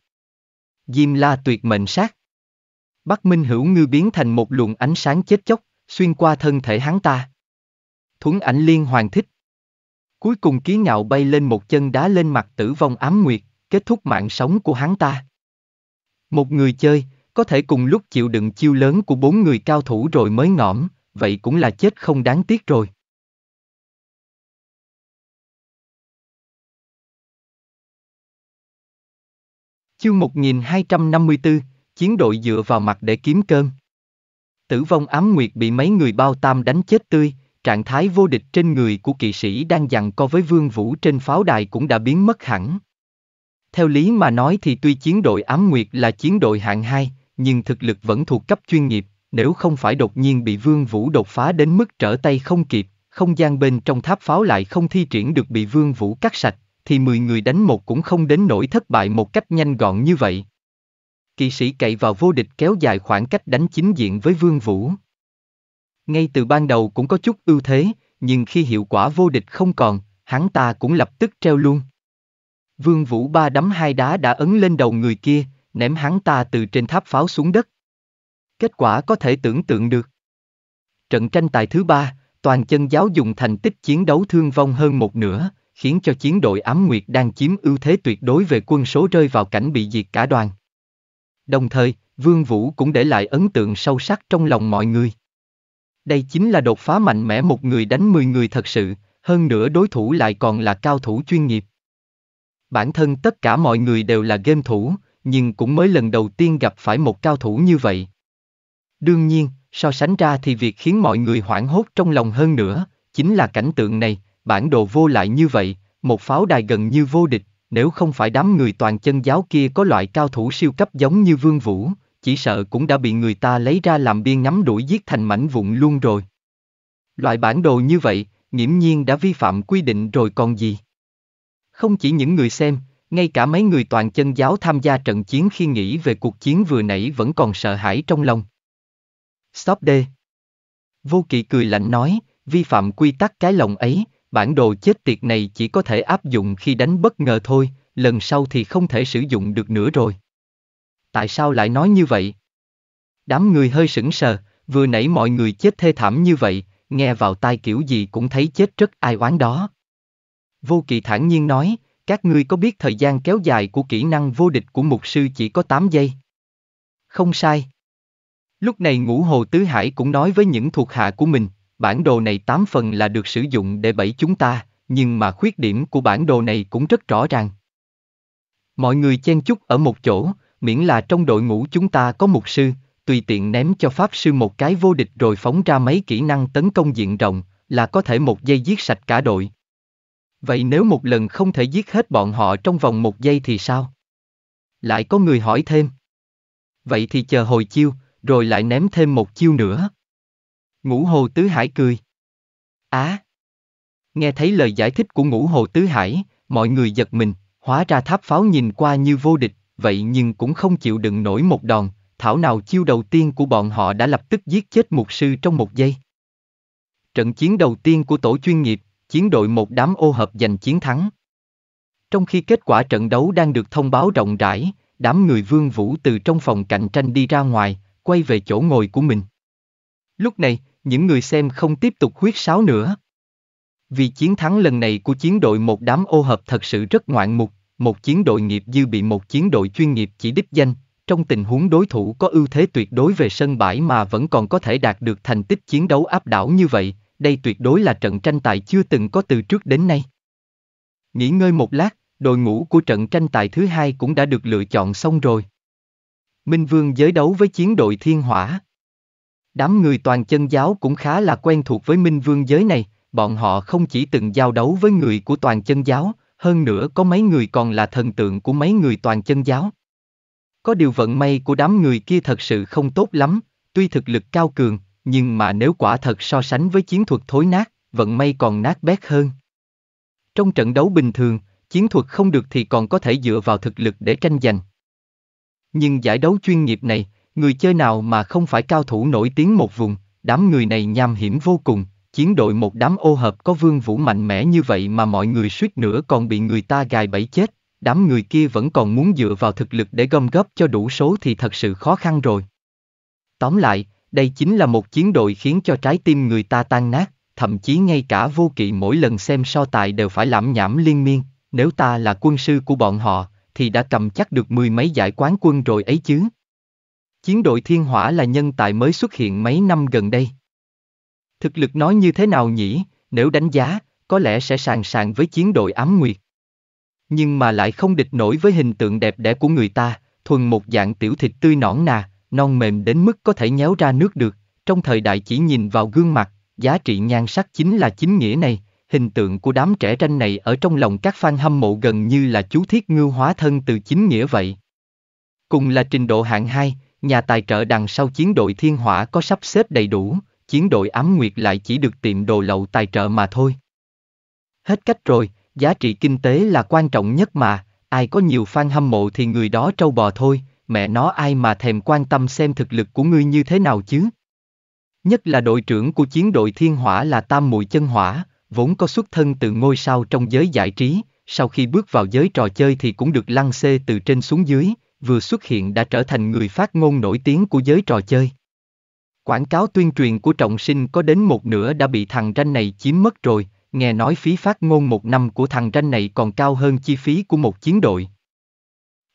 Diêm la tuyệt mệnh sát. Bắc Minh Hữu ngư biến thành một luồng ánh sáng chết chóc, xuyên qua thân thể hắn ta. Thuấn ảnh liên hoàn thích. Cuối cùng ký ngạo bay lên một chân đá lên mặt tử vong ám nguyệt, kết thúc mạng sống của hắn ta. Một người chơi, có thể cùng lúc chịu đựng chiêu lớn của bốn người cao thủ rồi mới ngõm, vậy cũng là chết không đáng tiếc rồi. Chương 1254, chiến đội dựa vào mặt để kiếm cơm. Tử vong ám nguyệt bị mấy người bao tam đánh chết tươi, trạng thái vô địch trên người của kỵ sĩ đang giằng co với vương vũ trên pháo đài cũng đã biến mất hẳn. Theo lý mà nói thì tuy chiến đội ám nguyệt là chiến đội hạng 2, nhưng thực lực vẫn thuộc cấp chuyên nghiệp, nếu không phải đột nhiên bị vương vũ đột phá đến mức trở tay không kịp, không gian bên trong tháp pháo lại không thi triển được bị vương vũ cắt sạch, thì 10 người đánh một cũng không đến nỗi thất bại một cách nhanh gọn như vậy. Kỵ sĩ cậy vào vô địch kéo dài khoảng cách đánh chính diện với vương vũ. Ngay từ ban đầu cũng có chút ưu thế, nhưng khi hiệu quả vô địch không còn, hắn ta cũng lập tức treo luôn. Vương Vũ ba đấm hai đá đã ấn lên đầu người kia, ném hắn ta từ trên tháp pháo xuống đất. Kết quả có thể tưởng tượng được. Trận tranh tài thứ ba, toàn chân giáo dùng thành tích chiến đấu thương vong hơn một nửa, khiến cho chiến đội ám nguyệt đang chiếm ưu thế tuyệt đối về quân số rơi vào cảnh bị diệt cả đoàn. Đồng thời, Vương Vũ cũng để lại ấn tượng sâu sắc trong lòng mọi người. Đây chính là đột phá mạnh mẽ một người đánh 10 người thật sự, hơn nữa đối thủ lại còn là cao thủ chuyên nghiệp. Bản thân tất cả mọi người đều là game thủ, nhưng cũng mới lần đầu tiên gặp phải một cao thủ như vậy. Đương nhiên, so sánh ra thì việc khiến mọi người hoảng hốt trong lòng hơn nữa, chính là cảnh tượng này, bản đồ vô lại như vậy, một pháo đài gần như vô địch, nếu không phải đám người toàn chân giáo kia có loại cao thủ siêu cấp giống như Vương Vũ, chỉ sợ cũng đã bị người ta lấy ra làm biên ngắm đuổi giết thành mảnh vụn luôn rồi. Loại bản đồ như vậy, nghiễm nhiên đã vi phạm quy định rồi còn gì. Không chỉ những người xem, ngay cả mấy người toàn chân giáo tham gia trận chiến khi nghĩ về cuộc chiến vừa nãy vẫn còn sợ hãi trong lòng. Stop D. Vô kỵ cười lạnh nói, vi phạm quy tắc cái lòng ấy, bản đồ chết tiệt này chỉ có thể áp dụng khi đánh bất ngờ thôi, lần sau thì không thể sử dụng được nữa rồi tại sao lại nói như vậy? Đám người hơi sững sờ, vừa nãy mọi người chết thê thảm như vậy, nghe vào tai kiểu gì cũng thấy chết rất ai oán đó. Vô kỳ thản nhiên nói, các ngươi có biết thời gian kéo dài của kỹ năng vô địch của mục sư chỉ có 8 giây? Không sai. Lúc này ngũ hồ tứ hải cũng nói với những thuộc hạ của mình, bản đồ này 8 phần là được sử dụng để bẫy chúng ta, nhưng mà khuyết điểm của bản đồ này cũng rất rõ ràng. Mọi người chen chúc ở một chỗ, miễn là trong đội ngũ chúng ta có mục sư, tùy tiện ném cho pháp sư một cái vô địch rồi phóng ra mấy kỹ năng tấn công diện rộng, là có thể một giây giết sạch cả đội. Vậy nếu một lần không thể giết hết bọn họ trong vòng một giây thì sao? Lại có người hỏi thêm. Vậy thì chờ hồi chiêu, rồi lại ném thêm một chiêu nữa. Ngũ Hồ Tứ Hải cười. Á! À, nghe thấy lời giải thích của Ngũ Hồ Tứ Hải, mọi người giật mình, hóa ra tháp pháo nhìn qua như vô địch, vậy nhưng cũng không chịu đựng nổi một đòn, thảo nào chiêu đầu tiên của bọn họ đã lập tức giết chết mục sư trong một giây. Trận chiến đầu tiên của tổ chuyên nghiệp, chiến đội một đám ô hợp giành chiến thắng. Trong khi kết quả trận đấu đang được thông báo rộng rãi, đám người vương vũ từ trong phòng cạnh tranh đi ra ngoài, quay về chỗ ngồi của mình. Lúc này, những người xem không tiếp tục huyết sáo nữa. Vì chiến thắng lần này của chiến đội một đám ô hợp thật sự rất ngoạn mục, một chiến đội nghiệp dư bị một chiến đội chuyên nghiệp chỉ đích danh, trong tình huống đối thủ có ưu thế tuyệt đối về sân bãi mà vẫn còn có thể đạt được thành tích chiến đấu áp đảo như vậy, đây tuyệt đối là trận tranh tài chưa từng có từ trước đến nay. Nghỉ ngơi một lát, đội ngũ của trận tranh tài thứ hai cũng đã được lựa chọn xong rồi. Minh Vương giới đấu với chiến đội Thiên Hỏa. Đám người toàn chân giáo cũng khá là quen thuộc với Minh Vương giới này, bọn họ không chỉ từng giao đấu với người của toàn chân giáo, hơn nữa có mấy người còn là thần tượng của mấy người toàn chân giáo. Có điều vận may của đám người kia thật sự không tốt lắm, tuy thực lực cao cường, nhưng mà nếu quả thật so sánh với chiến thuật thối nát, vận may còn nát bét hơn. Trong trận đấu bình thường, chiến thuật không được thì còn có thể dựa vào thực lực để tranh giành. Nhưng giải đấu chuyên nghiệp này, người chơi nào mà không phải cao thủ nổi tiếng một vùng, đám người này nham hiểm vô cùng, chiến đội một đám ô hợp có vương vũ mạnh mẽ như vậy mà mọi người suýt nữa còn bị người ta gài bẫy chết, đám người kia vẫn còn muốn dựa vào thực lực để gom góp cho đủ số thì thật sự khó khăn rồi. Tóm lại, đây chính là một chiến đội khiến cho trái tim người ta tan nát, thậm chí ngay cả vô kỵ mỗi lần xem so tài đều phải lãm nhảm liên miên, nếu ta là quân sư của bọn họ, thì đã cầm chắc được mười mấy giải quán quân rồi ấy chứ. Chiến đội thiên hỏa là nhân tài mới xuất hiện mấy năm gần đây. Thực lực nói như thế nào nhỉ, nếu đánh giá, có lẽ sẽ sàng sàng với chiến đội ám nguyệt. Nhưng mà lại không địch nổi với hình tượng đẹp đẽ của người ta, thuần một dạng tiểu thịt tươi nõn nà, non mềm đến mức có thể nhéo ra nước được, trong thời đại chỉ nhìn vào gương mặt, giá trị nhan sắc chính là chính nghĩa này, hình tượng của đám trẻ tranh này ở trong lòng các fan hâm mộ gần như là chú thiết ngưu hóa thân từ chính nghĩa vậy. Cùng là trình độ hạng 2, nhà tài trợ đằng sau chiến đội thiên hỏa có sắp xếp đầy đủ, chiến đội ám nguyệt lại chỉ được tiệm đồ lậu tài trợ mà thôi. Hết cách rồi, giá trị kinh tế là quan trọng nhất mà, ai có nhiều fan hâm mộ thì người đó trâu bò thôi, mẹ nó ai mà thèm quan tâm xem thực lực của ngươi như thế nào chứ. Nhất là đội trưởng của chiến đội thiên hỏa là Tam Mùi Chân Hỏa, vốn có xuất thân từ ngôi sao trong giới giải trí, sau khi bước vào giới trò chơi thì cũng được lăn xê từ trên xuống dưới, vừa xuất hiện đã trở thành người phát ngôn nổi tiếng của giới trò chơi. Quảng cáo tuyên truyền của trọng sinh có đến một nửa đã bị thằng ranh này chiếm mất rồi, nghe nói phí phát ngôn một năm của thằng ranh này còn cao hơn chi phí của một chiến đội.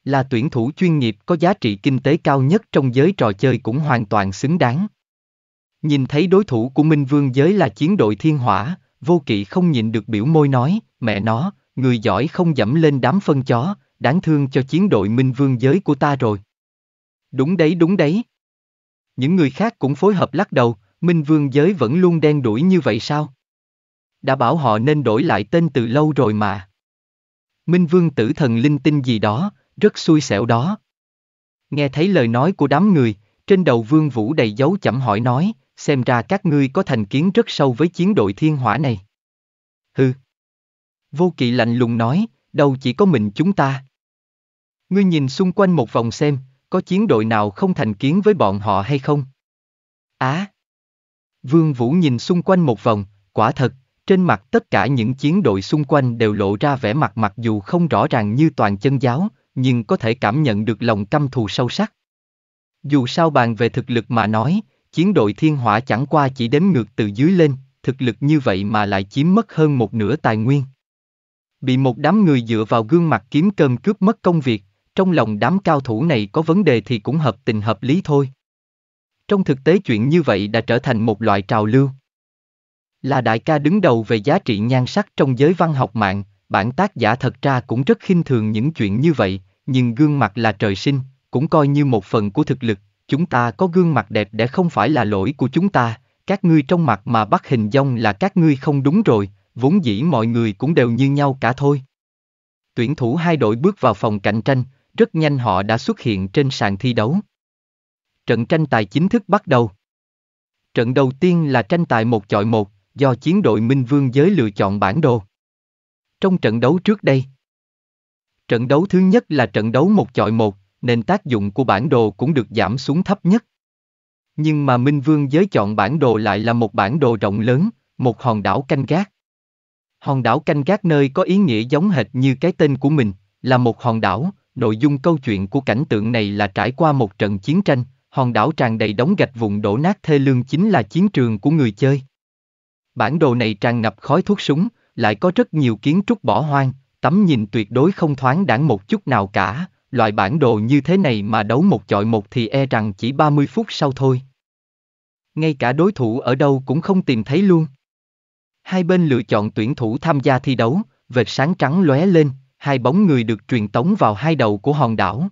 Là tuyển thủ chuyên nghiệp có giá trị kinh tế cao nhất trong giới trò chơi cũng hoàn toàn xứng đáng. Nhìn thấy đối thủ của Minh Vương giới là chiến đội thiên hỏa, vô kỵ không nhịn được biểu môi nói, mẹ nó, người giỏi không dẫm lên đám phân chó, đáng thương cho chiến đội Minh Vương giới của ta rồi. Đúng đấy đúng đấy. Những người khác cũng phối hợp lắc đầu, Minh Vương giới vẫn luôn đen đuổi như vậy sao? Đã bảo họ nên đổi lại tên từ lâu rồi mà. Minh Vương tử thần linh tinh gì đó, rất xui xẻo đó. Nghe thấy lời nói của đám người, trên đầu Vương Vũ đầy dấu chậm hỏi nói, xem ra các ngươi có thành kiến rất sâu với chiến đội thiên hỏa này. Hừ. Vô kỵ lạnh lùng nói, đâu chỉ có mình chúng ta. Ngươi nhìn xung quanh một vòng xem, có chiến đội nào không thành kiến với bọn họ hay không? Á! À. Vương Vũ nhìn xung quanh một vòng, quả thật, trên mặt tất cả những chiến đội xung quanh đều lộ ra vẻ mặt mặc dù không rõ ràng như toàn chân giáo, nhưng có thể cảm nhận được lòng căm thù sâu sắc. Dù sao bàn về thực lực mà nói, chiến đội thiên hỏa chẳng qua chỉ đếm ngược từ dưới lên, thực lực như vậy mà lại chiếm mất hơn một nửa tài nguyên. Bị một đám người dựa vào gương mặt kiếm cơm cướp mất công việc, trong lòng đám cao thủ này có vấn đề thì cũng hợp tình hợp lý thôi. Trong thực tế chuyện như vậy đã trở thành một loại trào lưu. Là đại ca đứng đầu về giá trị nhan sắc trong giới văn học mạng, bản tác giả thật ra cũng rất khinh thường những chuyện như vậy, nhưng gương mặt là trời sinh, cũng coi như một phần của thực lực, chúng ta có gương mặt đẹp để không phải là lỗi của chúng ta, các ngươi trong mặt mà bắt hình dong là các ngươi không đúng rồi, vốn dĩ mọi người cũng đều như nhau cả thôi. Tuyển thủ hai đội bước vào phòng cạnh tranh, rất nhanh họ đã xuất hiện trên sàn thi đấu. Trận tranh tài chính thức bắt đầu. Trận đầu tiên là tranh tài một chọi một, do chiến đội Minh Vương giới lựa chọn bản đồ. Trong trận đấu trước đây, trận đấu thứ nhất là trận đấu một chọi một, nên tác dụng của bản đồ cũng được giảm xuống thấp nhất. Nhưng mà Minh Vương giới chọn bản đồ lại là một bản đồ rộng lớn, một hòn đảo canh gác. Hòn đảo canh gác nơi có ý nghĩa giống hệt như cái tên của mình, là một hòn đảo, Nội dung câu chuyện của cảnh tượng này là trải qua một trận chiến tranh, hòn đảo tràn đầy đống gạch vụn đổ nát thê lương chính là chiến trường của người chơi. Bản đồ này tràn ngập khói thuốc súng, lại có rất nhiều kiến trúc bỏ hoang, tấm nhìn tuyệt đối không thoáng đẳng một chút nào cả, loại bản đồ như thế này mà đấu một chọi một thì e rằng chỉ 30 phút sau thôi. Ngay cả đối thủ ở đâu cũng không tìm thấy luôn. Hai bên lựa chọn tuyển thủ tham gia thi đấu, vệt sáng trắng lóe lên, hai bóng người được truyền tống vào hai đầu của hòn đảo.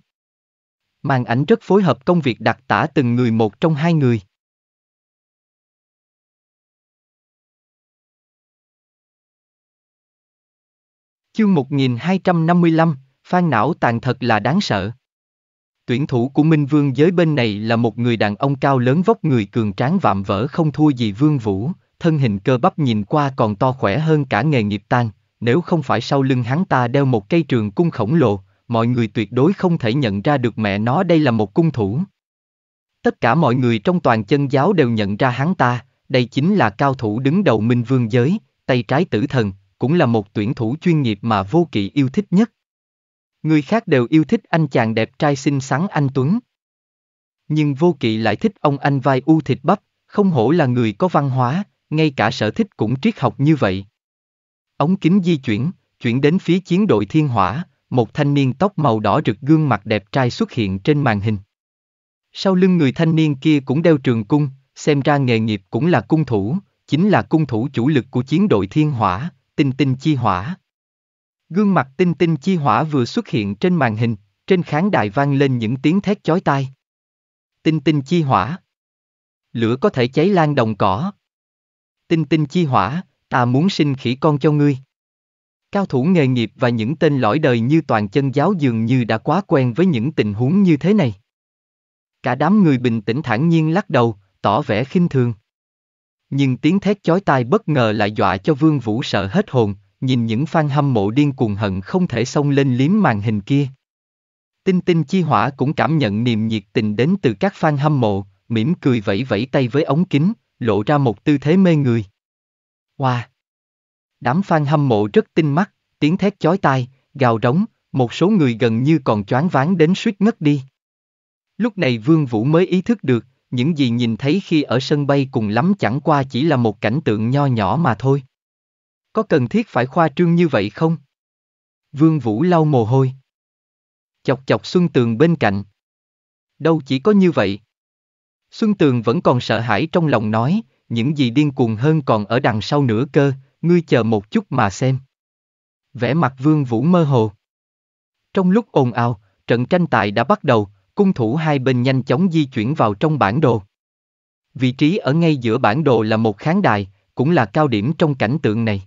Màn ảnh rất phối hợp công việc đặc tả từng người một trong hai người. Chương 1255, Phan não tàn thật là đáng sợ. Tuyển thủ của Minh Vương giới bên này là một người đàn ông cao lớn vóc người cường tráng vạm vỡ không thua gì Vương Vũ, thân hình cơ bắp nhìn qua còn to khỏe hơn cả nghề nghiệp tan, nếu không phải sau lưng hắn ta đeo một cây trường cung khổng lồ, mọi người tuyệt đối không thể nhận ra được mẹ nó đây là một cung thủ. Tất cả mọi người trong toàn chân giáo đều nhận ra hắn ta, đây chính là cao thủ đứng đầu minh vương giới, tay trái tử thần, cũng là một tuyển thủ chuyên nghiệp mà vô kỵ yêu thích nhất. Người khác đều yêu thích anh chàng đẹp trai xinh xắn anh Tuấn. Nhưng vô kỵ lại thích ông anh vai u thịt bắp, không hổ là người có văn hóa, ngay cả sở thích cũng triết học như vậy. Ống kính di chuyển, chuyển đến phía chiến đội thiên hỏa, một thanh niên tóc màu đỏ rực gương mặt đẹp trai xuất hiện trên màn hình. Sau lưng người thanh niên kia cũng đeo trường cung, xem ra nghề nghiệp cũng là cung thủ, chính là cung thủ chủ lực của chiến đội thiên hỏa, tinh tinh chi hỏa. Gương mặt tinh tinh chi hỏa vừa xuất hiện trên màn hình, trên khán đài vang lên những tiếng thét chói tai. Tinh tinh chi hỏa. Lửa có thể cháy lan đồng cỏ. Tinh tinh chi hỏa, Ta muốn sinh khỉ con cho ngươi. Cao thủ nghề nghiệp và những tên lõi đời như toàn chân giáo dường như đã quá quen với những tình huống như thế này. Cả đám người bình tĩnh thản nhiên lắc đầu, tỏ vẻ khinh thường. Nhưng tiếng thét chói tai bất ngờ lại dọa cho Vương Vũ sợ hết hồn, nhìn những fan hâm mộ điên cuồng hận không thể xông lên liếm màn hình kia. Tinh tinh chi hỏa cũng cảm nhận niềm nhiệt tình đến từ các fan hâm mộ, mỉm cười vẫy vẫy tay với ống kính, lộ ra một tư thế mê người. Hoa! Wow. Đám fan hâm mộ rất tinh mắt, tiếng thét chói tai, gào rống, một số người gần như còn choáng váng đến suýt ngất đi. Lúc này Vương Vũ mới ý thức được, những gì nhìn thấy khi ở sân bay cùng lắm chẳng qua chỉ là một cảnh tượng nho nhỏ mà thôi. Có cần thiết phải khoa trương như vậy không? Vương Vũ lau mồ hôi. Chọc chọc Xuân Tường bên cạnh. Đâu chỉ có như vậy. Xuân Tường vẫn còn sợ hãi trong lòng nói, những gì điên cuồng hơn còn ở đằng sau nữa cơ, ngươi chờ một chút mà xem. Vẻ mặt vương vũ mơ hồ. Trong lúc ồn ào, trận tranh tài đã bắt đầu, cung thủ hai bên nhanh chóng di chuyển vào trong bản đồ. Vị trí ở ngay giữa bản đồ là một kháng đài, cũng là cao điểm trong cảnh tượng này.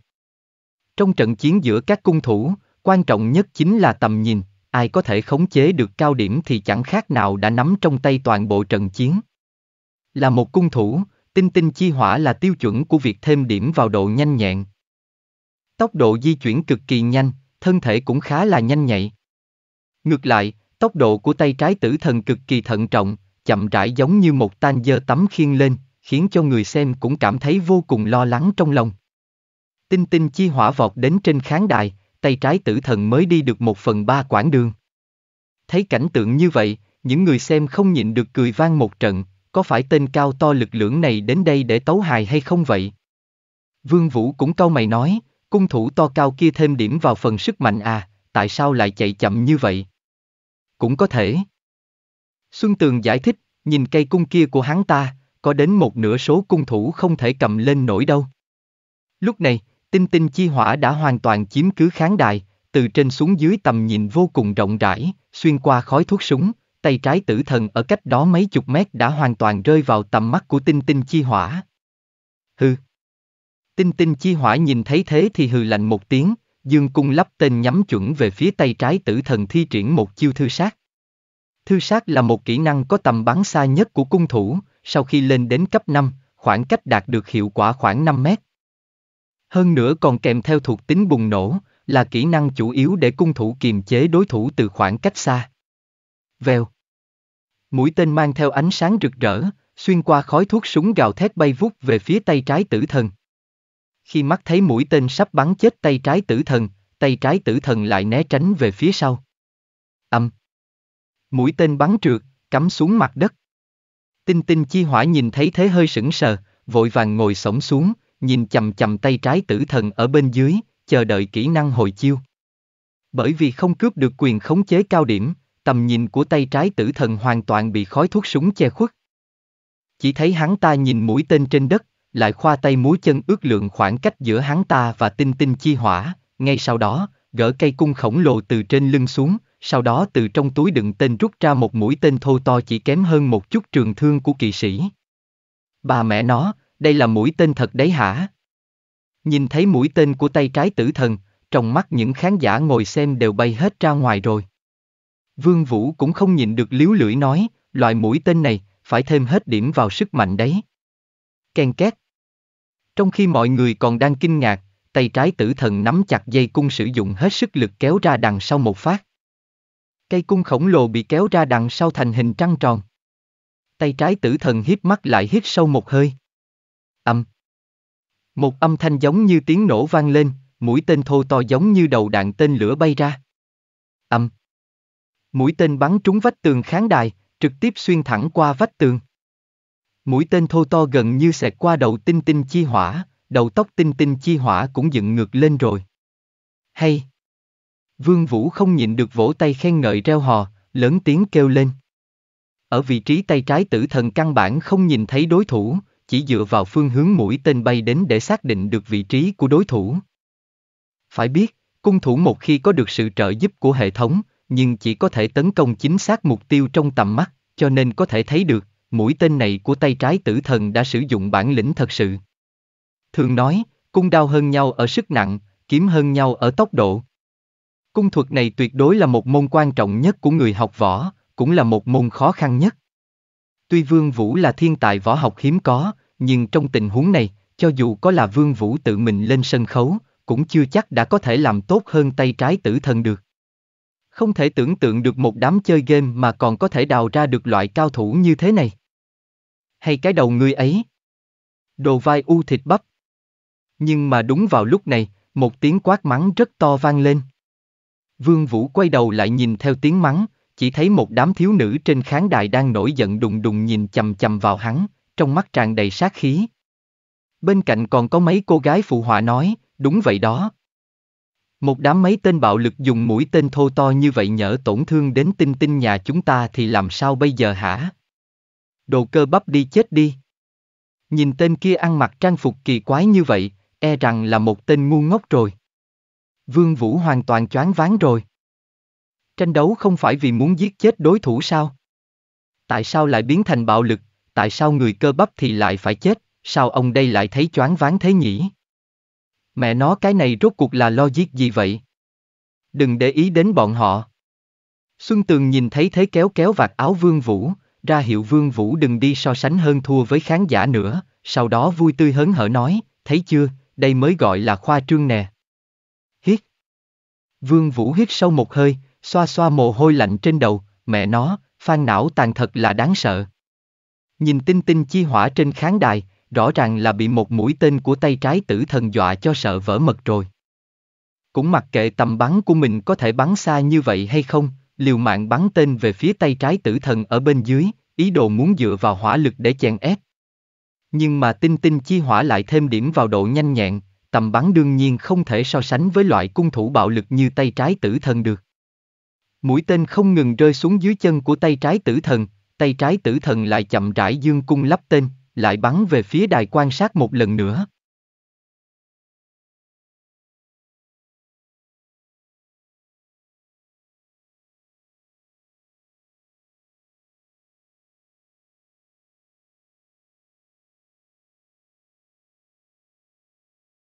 Trong trận chiến giữa các cung thủ, quan trọng nhất chính là tầm nhìn, ai có thể khống chế được cao điểm thì chẳng khác nào đã nắm trong tay toàn bộ trận chiến. Là một cung thủ, Tinh tinh chi hỏa là tiêu chuẩn của việc thêm điểm vào độ nhanh nhẹn. Tốc độ di chuyển cực kỳ nhanh, thân thể cũng khá là nhanh nhạy. Ngược lại, tốc độ của tay trái tử thần cực kỳ thận trọng, chậm rãi giống như một tan dơ tấm khiên lên, khiến cho người xem cũng cảm thấy vô cùng lo lắng trong lòng. Tinh tinh chi hỏa vọt đến trên khán đài, tay trái tử thần mới đi được một phần ba quãng đường. Thấy cảnh tượng như vậy, những người xem không nhịn được cười vang một trận, có phải tên cao to lực lưỡng này đến đây để tấu hài hay không vậy? Vương Vũ cũng cau mày nói, cung thủ to cao kia thêm điểm vào phần sức mạnh à, tại sao lại chạy chậm như vậy? Cũng có thể. Xuân Tường giải thích, nhìn cây cung kia của hắn ta, có đến một nửa số cung thủ không thể cầm lên nổi đâu. Lúc này, tinh tinh chi hỏa đã hoàn toàn chiếm cứ kháng đài, từ trên xuống dưới tầm nhìn vô cùng rộng rãi, xuyên qua khói thuốc súng, tay trái tử thần ở cách đó mấy chục mét đã hoàn toàn rơi vào tầm mắt của tinh tinh chi hỏa. Hừ. Tinh tinh chi hỏa nhìn thấy thế thì hừ lạnh một tiếng, dương cung lắp tên nhắm chuẩn về phía tay trái tử thần thi triển một chiêu thư sát. Thư sát là một kỹ năng có tầm bắn xa nhất của cung thủ, sau khi lên đến cấp 5, khoảng cách đạt được hiệu quả khoảng 5 mét. Hơn nữa còn kèm theo thuộc tính bùng nổ, là kỹ năng chủ yếu để cung thủ kiềm chế đối thủ từ khoảng cách xa. Vèo. Mũi tên mang theo ánh sáng rực rỡ, xuyên qua khói thuốc súng gào thét bay vút về phía tay trái tử thần. Khi mắt thấy mũi tên sắp bắn chết tay trái tử thần, tay trái tử thần lại né tránh về phía sau. Âm. Mũi tên bắn trượt, cắm xuống mặt đất. Tinh tinh chi hỏa nhìn thấy thế hơi sững sờ, vội vàng ngồi sổng xuống, nhìn chầm chầm tay trái tử thần ở bên dưới, chờ đợi kỹ năng hồi chiêu. Bởi vì không cướp được quyền khống chế cao điểm, tầm nhìn của tay trái tử thần hoàn toàn bị khói thuốc súng che khuất. Chỉ thấy hắn ta nhìn mũi tên trên đất, lại khoa tay múi chân ước lượng khoảng cách giữa hắn ta và tinh tinh chi hỏa, ngay sau đó, gỡ cây cung khổng lồ từ trên lưng xuống, sau đó từ trong túi đựng tên rút ra một mũi tên thô to chỉ kém hơn một chút trường thương của kỵ sĩ. Bà mẹ nó, đây là mũi tên thật đấy hả? Nhìn thấy mũi tên của tay trái tử thần, trong mắt những khán giả ngồi xem đều bay hết ra ngoài rồi. Vương Vũ cũng không nhìn được liếu lưỡi nói, loại mũi tên này, phải thêm hết điểm vào sức mạnh đấy. Kèn két. Trong khi mọi người còn đang kinh ngạc, tay trái tử thần nắm chặt dây cung sử dụng hết sức lực kéo ra đằng sau một phát. Cây cung khổng lồ bị kéo ra đằng sau thành hình trăng tròn. Tay trái tử thần hít mắt lại hít sâu một hơi. Âm. Một âm thanh giống như tiếng nổ vang lên, mũi tên thô to giống như đầu đạn tên lửa bay ra. Âm. Mũi tên bắn trúng vách tường kháng đài, trực tiếp xuyên thẳng qua vách tường. Mũi tên thô to gần như xẹt qua đầu tinh tinh chi hỏa, đầu tóc tinh tinh chi hỏa cũng dựng ngược lên rồi. Hay! Vương Vũ không nhịn được vỗ tay khen ngợi reo hò, lớn tiếng kêu lên. Ở vị trí tay trái tử thần căn bản không nhìn thấy đối thủ, chỉ dựa vào phương hướng mũi tên bay đến để xác định được vị trí của đối thủ. Phải biết, cung thủ một khi có được sự trợ giúp của hệ thống, nhưng chỉ có thể tấn công chính xác mục tiêu trong tầm mắt, cho nên có thể thấy được, mũi tên này của tay trái tử thần đã sử dụng bản lĩnh thật sự. Thường nói, cung đao hơn nhau ở sức nặng, kiếm hơn nhau ở tốc độ. Cung thuật này tuyệt đối là một môn quan trọng nhất của người học võ, cũng là một môn khó khăn nhất. Tuy Vương Vũ là thiên tài võ học hiếm có, nhưng trong tình huống này, cho dù có là Vương Vũ tự mình lên sân khấu, cũng chưa chắc đã có thể làm tốt hơn tay trái tử thần được. Không thể tưởng tượng được một đám chơi game mà còn có thể đào ra được loại cao thủ như thế này. Hay cái đầu người ấy. Đồ vai u thịt bắp. Nhưng mà đúng vào lúc này, một tiếng quát mắng rất to vang lên. Vương Vũ quay đầu lại nhìn theo tiếng mắng, chỉ thấy một đám thiếu nữ trên khán đài đang nổi giận đùng đùng nhìn chầm chầm vào hắn, trong mắt tràn đầy sát khí. Bên cạnh còn có mấy cô gái phụ họa nói, đúng vậy đó, một đám mấy tên bạo lực dùng mũi tên thô to như vậy nhỡ tổn thương đến tinh tinh nhà chúng ta thì làm sao bây giờ hả? Đồ cơ bắp đi chết đi. Nhìn tên kia ăn mặc trang phục kỳ quái như vậy, e rằng là một tên ngu ngốc rồi. Vương Vũ hoàn toàn choáng váng rồi. Tranh đấu không phải vì muốn giết chết đối thủ sao? Tại sao lại biến thành bạo lực, tại sao người cơ bắp thì lại phải chết, sao ông đây lại thấy choáng váng thế nhỉ? Mẹ nó cái này rốt cuộc là lo giết gì vậy? Đừng để ý đến bọn họ. Xuân Tường nhìn thấy thế kéo kéo vạt áo Vương Vũ, ra hiệu Vương Vũ đừng đi so sánh hơn thua với khán giả nữa, sau đó vui tươi hớn hở nói, thấy chưa, đây mới gọi là khoa trương nè. Hít. Vương Vũ hít sâu một hơi, xoa xoa mồ hôi lạnh trên đầu, mẹ nó, phan não tàn thật là đáng sợ. Nhìn tinh tinh chi hỏa trên khán đài, rõ ràng là bị một mũi tên của tay trái tử thần dọa cho sợ vỡ mật rồi. Cũng mặc kệ tầm bắn của mình có thể bắn xa như vậy hay không, liều mạng bắn tên về phía tay trái tử thần ở bên dưới, ý đồ muốn dựa vào hỏa lực để chèn ép. Nhưng mà tinh tinh chi hỏa lại thêm điểm vào độ nhanh nhẹn, tầm bắn đương nhiên không thể so sánh với loại cung thủ bạo lực như tay trái tử thần được. Mũi tên không ngừng rơi xuống dưới chân của tay trái tử thần, tay trái tử thần lại chậm rãi dương cung lắp tên, lại bắn về phía đài quan sát một lần nữa.